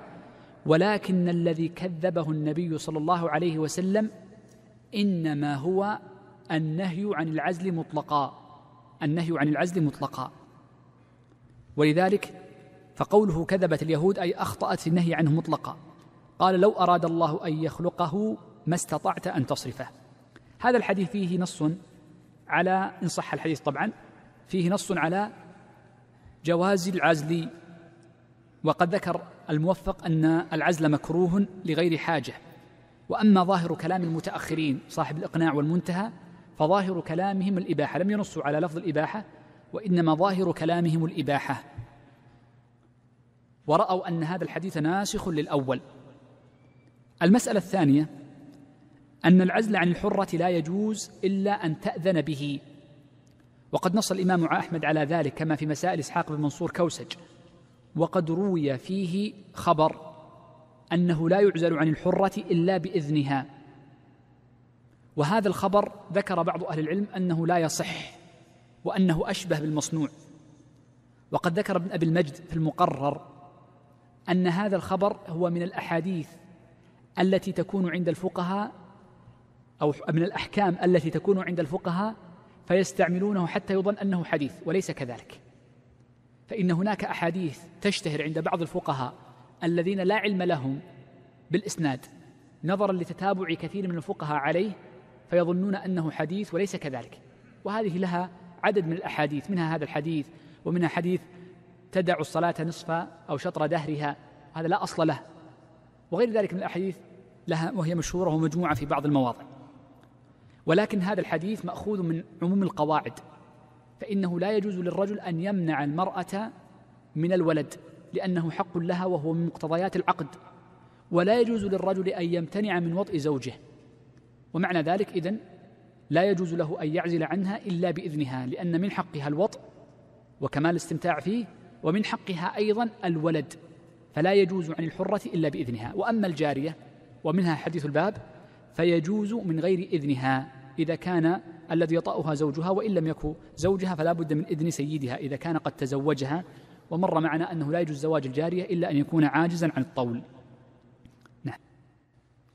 ولكن الذي كذبه النبي صلى الله عليه وسلم انما هو النهي عن العزل مطلقا النهي عن العزل مطلقا ولذلك فقوله كذبت اليهود اي اخطات النهي عنه مطلقا قال لو أراد الله أن يخلقه ما استطعت أن تصرفه هذا الحديث فيه نص على إن صح الحديث طبعا فيه نص على جواز العزل وقد ذكر الموفق أن العزل مكروه لغير حاجة وأما ظاهر كلام المتأخرين صاحب الإقناع والمنتهى فظاهر كلامهم الإباحة لم ينصوا على لفظ الإباحة وإنما ظاهر كلامهم الإباحة ورأوا أن هذا الحديث ناسخ للأول المسألة الثانية أن العزل عن الحرة لا يجوز إلا أن تأذن به وقد نص الإمام أحمد على ذلك كما في مسائل إسحاق بن منصور كوسج وقد روي فيه خبر أنه لا يعزل عن الحرة إلا بإذنها وهذا الخبر ذكر بعض أهل العلم أنه لا يصح وأنه أشبه بالمصنوع وقد ذكر ابن أبي المجد في المقرر أن هذا الخبر هو من الأحاديث التي تكون عند الفقهاء أو من الأحكام التي تكون عند الفقهاء فيستعملونه حتى يظن أنه حديث وليس كذلك فإن هناك أحاديث تشتهر عند بعض الفقهاء الذين لا علم لهم بالإسناد نظرا لتتابع كثير من الفقهاء عليه فيظنون أنه حديث وليس كذلك وهذه لها عدد من الأحاديث منها هذا الحديث ومنها حديث تدع الصلاة نصف أو شطر دهرها هذا لا أصل له وغير ذلك من الأحاديث لها وهي مشهورة ومجموعة في بعض المواضع ولكن هذا الحديث مأخوذ من عموم القواعد فإنه لا يجوز للرجل أن يمنع المرأة من الولد لأنه حق لها وهو من مقتضيات العقد ولا يجوز للرجل أن يمتنع من وطء زوجه ومعنى ذلك إذن لا يجوز له أن يعزل عنها إلا بإذنها لأن من حقها الوطء وكمال الاستمتاع فيه ومن حقها أيضا الولد فلا يجوز عن الحرة إلا بإذنها وأما الجارية ومنها حديث الباب فيجوز من غير إذنها إذا كان الذي يطأها زوجها وإن لم يكن زوجها فلا بد من إذن سيدها إذا كان قد تزوجها ومر معنا أنه لا يجوز زواج الجارية إلا أن يكون عاجزا عن الطول نعم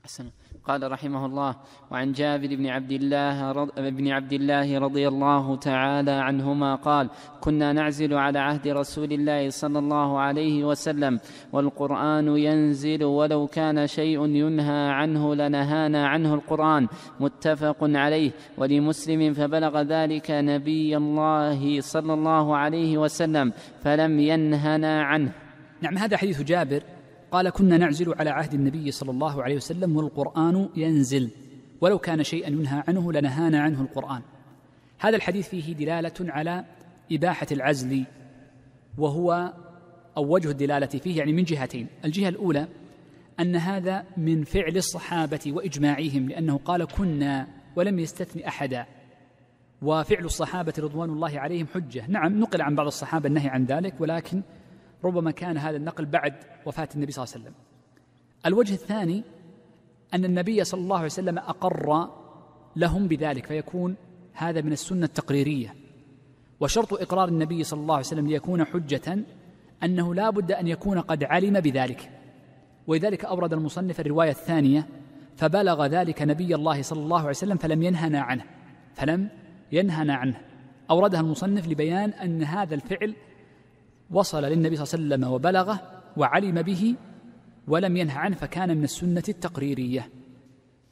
حسنا قال رحمه الله وعن جابر بن عبد الله رض... بن عبد الله رضي الله تعالى عنهما قال كنا نعزل على عهد رسول الله صلى الله عليه وسلم والقرآن ينزل ولو كان شيء ينهى عنه لنهانا عنه القرآن متفق عليه ولمسلم فبلغ ذلك نبي الله صلى الله عليه وسلم فلم ينهنا عنه نعم هذا حديث جابر قال كنا نعزل على عهد النبي صلى الله عليه وسلم والقرآن ينزل ولو كان شيئا ينهى عنه لنهانا عنه القرآن هذا الحديث فيه دلالة على إباحة العزل وهو أو وجه الدلالة فيه يعني من جهتين الجهة الأولى أن هذا من فعل الصحابة وإجماعهم لأنه قال كنا ولم يستثن أحدا وفعل الصحابة رضوان الله عليهم حجة نعم نقل عن بعض الصحابة النهي عن ذلك ولكن ربما كان هذا النقل بعد وفاة النبي صلى الله عليه وسلم الوجه الثاني أن النبي صلى الله عليه وسلم أقر لهم بذلك فيكون هذا من السنة التقريرية وشرط إقرار النبي صلى الله عليه وسلم ليكون حجة أنه لا بد أن يكون قد علم بذلك ولذلك أورد المصنف الرواية الثانية فبلغ ذلك نبي الله صلى الله عليه وسلم فلم ينهنا عنه فلم ينهنا عنه أوردها المصنف لبيان أن هذا الفعل وصل للنبي صلى الله عليه وسلم وبلغه وعلم به ولم ينه عنه فكان من السنة التقريرية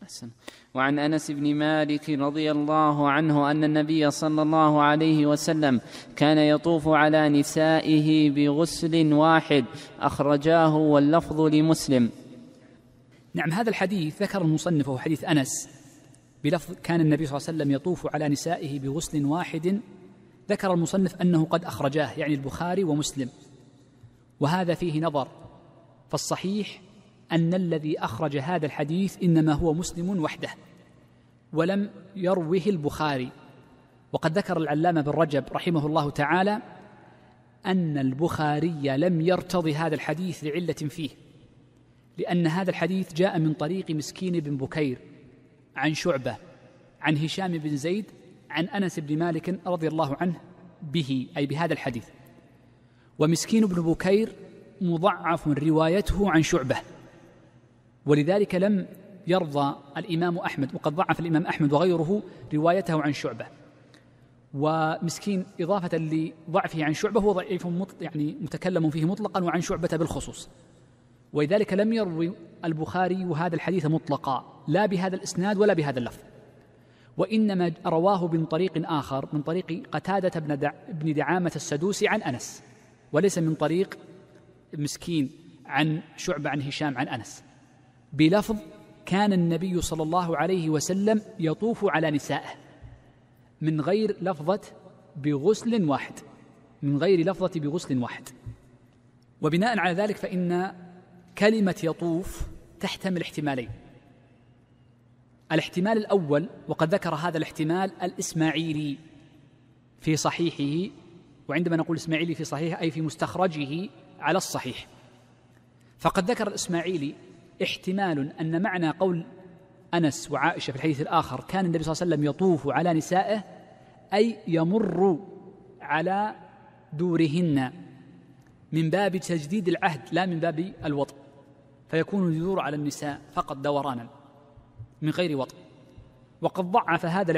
أحسن وعن أنس بن مالك رضي الله عنه أن النبي صلى الله عليه وسلم كان يطوف على نسائه بغسل واحد أخرجاه واللفظ لمسلم نعم هذا الحديث ذكر المصنف هو حديث أنس بلفظ كان النبي صلى الله عليه وسلم يطوف على نسائه بغسل واحد ذكر المصنف أنه قد أخرجاه يعني البخاري ومسلم وهذا فيه نظر فالصحيح أن الذي أخرج هذا الحديث إنما هو مسلم وحده ولم يروه البخاري وقد ذكر العلامة بن رجب رحمه الله تعالى أن البخاري لم يرتضي هذا الحديث لعلة فيه لأن هذا الحديث جاء من طريق مسكين بن بكير عن شعبة عن هشام بن زيد عن انس بن مالك رضي الله عنه به اي بهذا الحديث ومسكين بن بكير مضعف روايته عن شعبه ولذلك لم يرضى الامام احمد وقد ضعف الامام احمد وغيره روايته عن شعبه ومسكين اضافه لضعفه عن شعبه هو ضعيف يعني متكلم فيه مطلقا وعن شعبه بالخصوص ولذلك لم يروي البخاري هذا الحديث مطلقا لا بهذا الاسناد ولا بهذا اللفظ وإنما رواه من طريق آخر من طريق قتادة بن, دع بن دعامة السدوسي عن أنس وليس من طريق مسكين عن شعبة عن هشام عن أنس بلفظ كان النبي صلى الله عليه وسلم يطوف على نسائه من غير لفظة بغسل واحد من غير لفظة بغسل واحد وبناء على ذلك فإن كلمة يطوف تحتمل احتمالين الاحتمال الاول وقد ذكر هذا الاحتمال الاسماعيلي في صحيحه وعندما نقول اسماعيلي في صحيحه اي في مستخرجه على الصحيح فقد ذكر الاسماعيلي احتمال ان معنى قول انس وعائشه في الحديث الاخر كان النبي صلى الله عليه وسلم يطوف على نسائه اي يمر على دورهن من باب تجديد العهد لا من باب الوطء فيكون يدور على النساء فقط دورانا من غير وطئ وقد ضعف هذا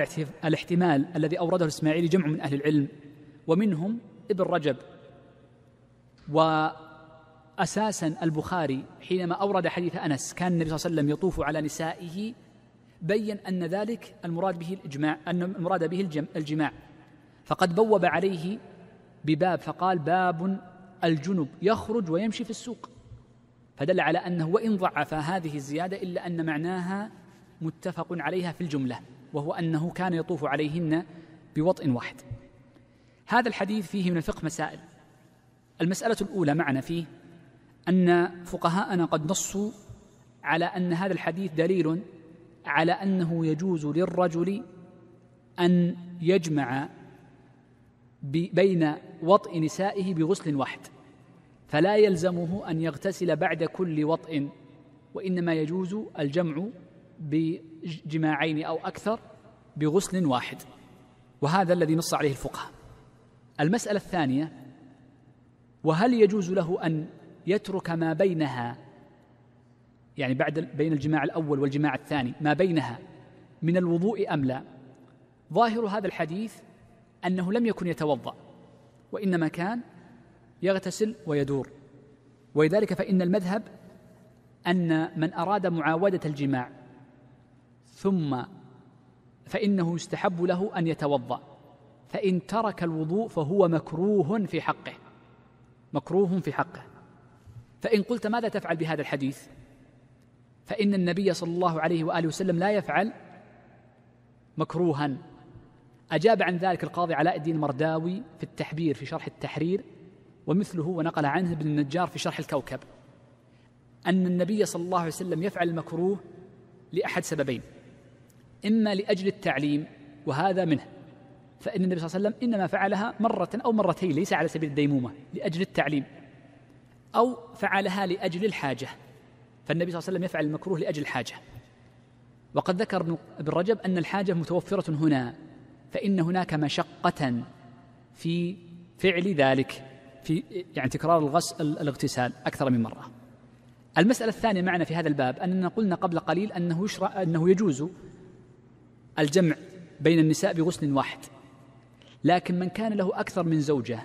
الاحتمال الذي أورده الإسماعيلي جمع من أهل العلم ومنهم ابن رجب وأساسا البخاري حينما أورد حديث أنس كان النبي صلى الله عليه وسلم يطوف على نسائه بين أن ذلك المراد به الإجماع أن المراد به الجماع فقد بوب عليه بباب فقال باب الجنب يخرج ويمشي في السوق فدل على أنه وإن ضعف هذه الزيادة إلا أن معناها متفق عليها في الجمله وهو انه كان يطوف عليهن بوطء واحد هذا الحديث فيه من الفقه مسائل المساله الاولى معنا فيه ان فقهاءنا قد نصوا على ان هذا الحديث دليل على انه يجوز للرجل ان يجمع بين وطء نسائه بغسل واحد فلا يلزمه ان يغتسل بعد كل وطء وانما يجوز الجمع بجماعين أو أكثر بغسل واحد وهذا الذي نص عليه الفقهاء المسألة الثانية وهل يجوز له أن يترك ما بينها يعني بعد بين الجماع الأول والجماع الثاني ما بينها من الوضوء أم لا ظاهر هذا الحديث أنه لم يكن يتوضأ وإنما كان يغتسل ويدور ولذلك فإن المذهب أن من أراد معاودة الجماع ثم فإنه يستحب له أن يتوضأ فإن ترك الوضوء فهو مكروه في حقه مكروه في حقه فإن قلت ماذا تفعل بهذا الحديث فإن النبي صلى الله عليه وآله وسلم لا يفعل مكروها أجاب عن ذلك القاضي علاء الدين المرداوي في التحبير في شرح التحرير ومثله ونقل عنه ابن النجار في شرح الكوكب أن النبي صلى الله عليه وسلم يفعل المكروه لأحد سببين إما لأجل التعليم وهذا منه فإن النبي صلى الله عليه وسلم إنما فعلها مرة أو مرتين ليس على سبيل الديمومة لأجل التعليم أو فعلها لأجل الحاجة فالنبي صلى الله عليه وسلم يفعل المكروه لأجل الحاجة وقد ذكر ابن رجب أن الحاجة متوفرة هنا فإن هناك مشقة في فعل ذلك في يعني تكرار الغسل الاغتسال أكثر من مرة المسألة الثانية معنا في هذا الباب أننا قلنا قبل قليل أنه يشرع أنه يجوز الجمع بين النساء بغسل واحد لكن من كان له أكثر من زوجة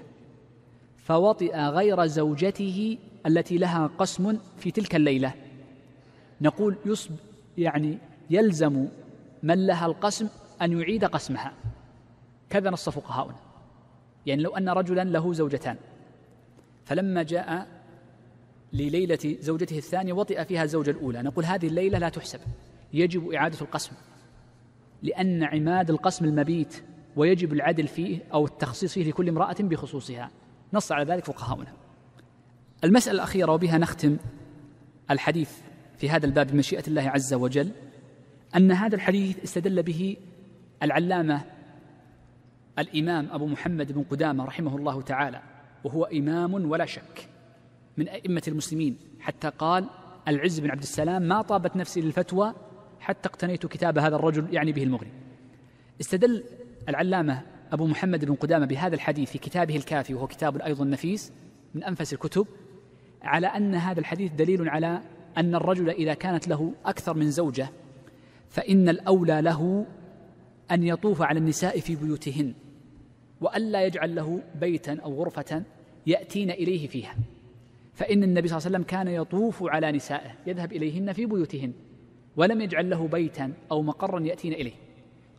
فوطئ غير زوجته التي لها قسم في تلك الليلة نقول يصب يعني يلزم من لها القسم أن يعيد قسمها كذا نص فقهاؤنا يعني لو أن رجلا له زوجتان فلما جاء لليلة زوجته الثانية وطئ فيها الزوجة الأولى نقول هذه الليلة لا تحسب يجب إعادة القسم لأن عماد القسم المبيت ويجب العدل فيه أو التخصيص فيه لكل امرأة بخصوصها نص على ذلك فقهاؤنا المسألة الأخيرة وبها نختم الحديث في هذا الباب بمشيئة الله عز وجل أن هذا الحديث استدل به العلامة الإمام أبو محمد بن قدامة رحمه الله تعالى وهو إمام ولا شك من أئمة المسلمين حتى قال العز بن عبد السلام ما طابت نفسي للفتوى حتى اقتنيت كتاب هذا الرجل يعني به المغني استدل العلامة أبو محمد بن قدامة بهذا الحديث في كتابه الكافي وهو كتاب أيضا نفيس من أنفس الكتب على أن هذا الحديث دليل على أن الرجل إذا كانت له أكثر من زوجة فإن الأولى له أن يطوف على النساء في بيوتهن وألا يجعل له بيتا أو غرفة يأتين إليه فيها فإن النبي صلى الله عليه وسلم كان يطوف على نسائه يذهب إليهن في بيوتهن ولم يجعل له بيتا أو مقرا يأتين إليه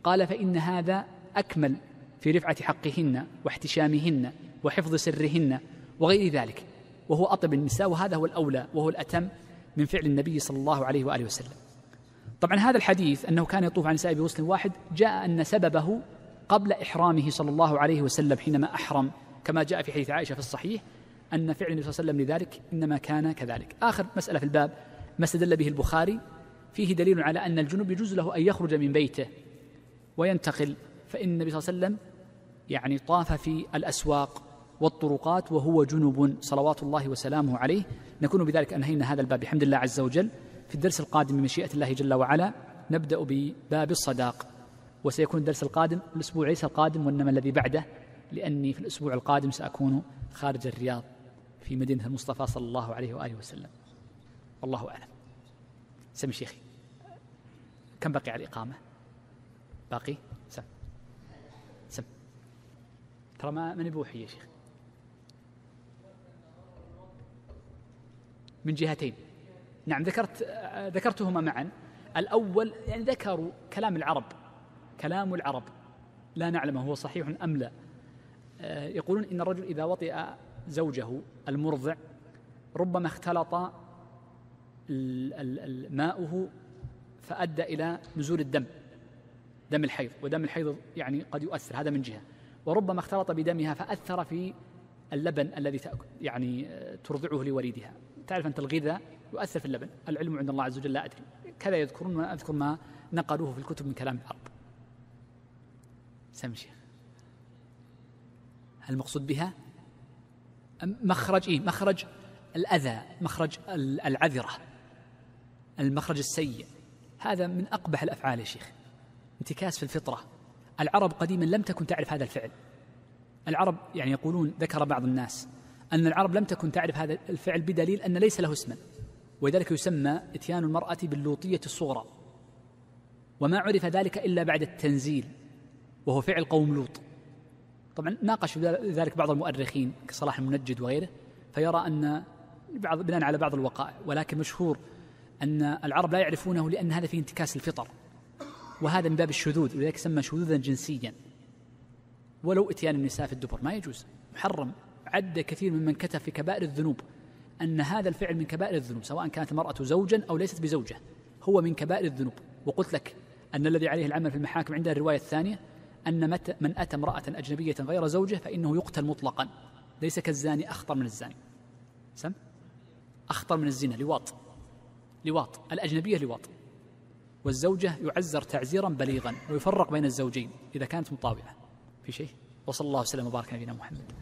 قال فإن هذا أكمل في رفعة حقهن واحتشامهن وحفظ سرهن وغير ذلك وهو أطب النساء وهذا هو الأولى وهو الأتم من فعل النبي صلى الله عليه وآله وسلم طبعا هذا الحديث أنه كان يطوف عن النساء بغسل واحد جاء أن سببه قبل إحرامه صلى الله عليه وسلم حينما أحرم كما جاء في حديث عائشة في الصحيح أن فعل النبي صلى الله عليه وسلم لذلك إنما كان كذلك آخر مسألة في الباب ما استدل به البخاري فيه دليل على أن الجنوب يجوز له أن يخرج من بيته وينتقل فإن النبي صلى الله عليه وسلم يعني طاف في الأسواق والطرقات وهو جنوب صلوات الله وسلامه عليه نكون بذلك أنهينا هذا الباب بحمد الله عز وجل في الدرس القادم بمشيئة الله جل وعلا نبدأ بباب الصداق وسيكون الدرس القادم الأسبوع ليس القادم وإنما الذي بعده لأني في الأسبوع القادم سأكون خارج الرياض في مدينة المصطفى صلى الله عليه وآله وسلم والله أعلم سمي شيخي كم بقي على الإقامة باقي سم سم ترى ما من بوحي يا شيخ من جهتين نعم ذكرت ذكرتهما معا الأول يعني ذكروا كلام العرب كلام العرب لا نعلم هو صحيح أم لا آه، يقولون إن الرجل إذا وطئ زوجه المرضع ربما اختلط ماؤه فأدى إلى نزول الدم دم الحيض ودم الحيض يعني قد يؤثر هذا من جهة وربما اختلط بدمها فأثر في اللبن الذي يعني آه، ترضعه لوريدها تعرف أنت الغذاء يؤثر في اللبن العلم عند الله عز وجل لا أدري كذا يذكرون ما أذكر ما نقلوه في الكتب من كلام العرب سمشي المقصود بها مخرج إيه مخرج الأذى مخرج العذرة المخرج السيء هذا من أقبح الأفعال يا شيخ انتكاس في الفطرة العرب قديما لم تكن تعرف هذا الفعل العرب يعني يقولون ذكر بعض الناس أن العرب لم تكن تعرف هذا الفعل بدليل أن ليس له اسما ولذلك يسمى إتيان المرأة باللوطية الصغرى وما عرف ذلك إلا بعد التنزيل وهو فعل قوم لوط طبعا ناقش ذلك بعض المؤرخين كصلاح المنجد وغيره فيرى أن بعض بناء على بعض الوقائع ولكن مشهور أن العرب لا يعرفونه لأن هذا فيه انتكاس الفطر وهذا من باب الشذوذ ولذلك سمى شذوذا جنسيا ولو إتيان النساء في الدبر ما يجوز محرم عد كثير ممن كتب في كبائر الذنوب أن هذا الفعل من كبائر الذنوب سواء كانت المرأة زوجا أو ليست بزوجة هو من كبائر الذنوب وقلت لك أن الذي عليه العمل في المحاكم عند الرواية الثانية أن متى من أتى امرأة أجنبية غير زوجه فإنه يقتل مطلقا ليس كالزاني أخطر من الزاني سم أخطر من الزنا لواط لواط الأجنبية لواط والزوجة يعزر تعزيرا بليغا ويفرق بين الزوجين إذا كانت مطاوعة في شيء وصلى الله وسلم وبارك على نبينا محمد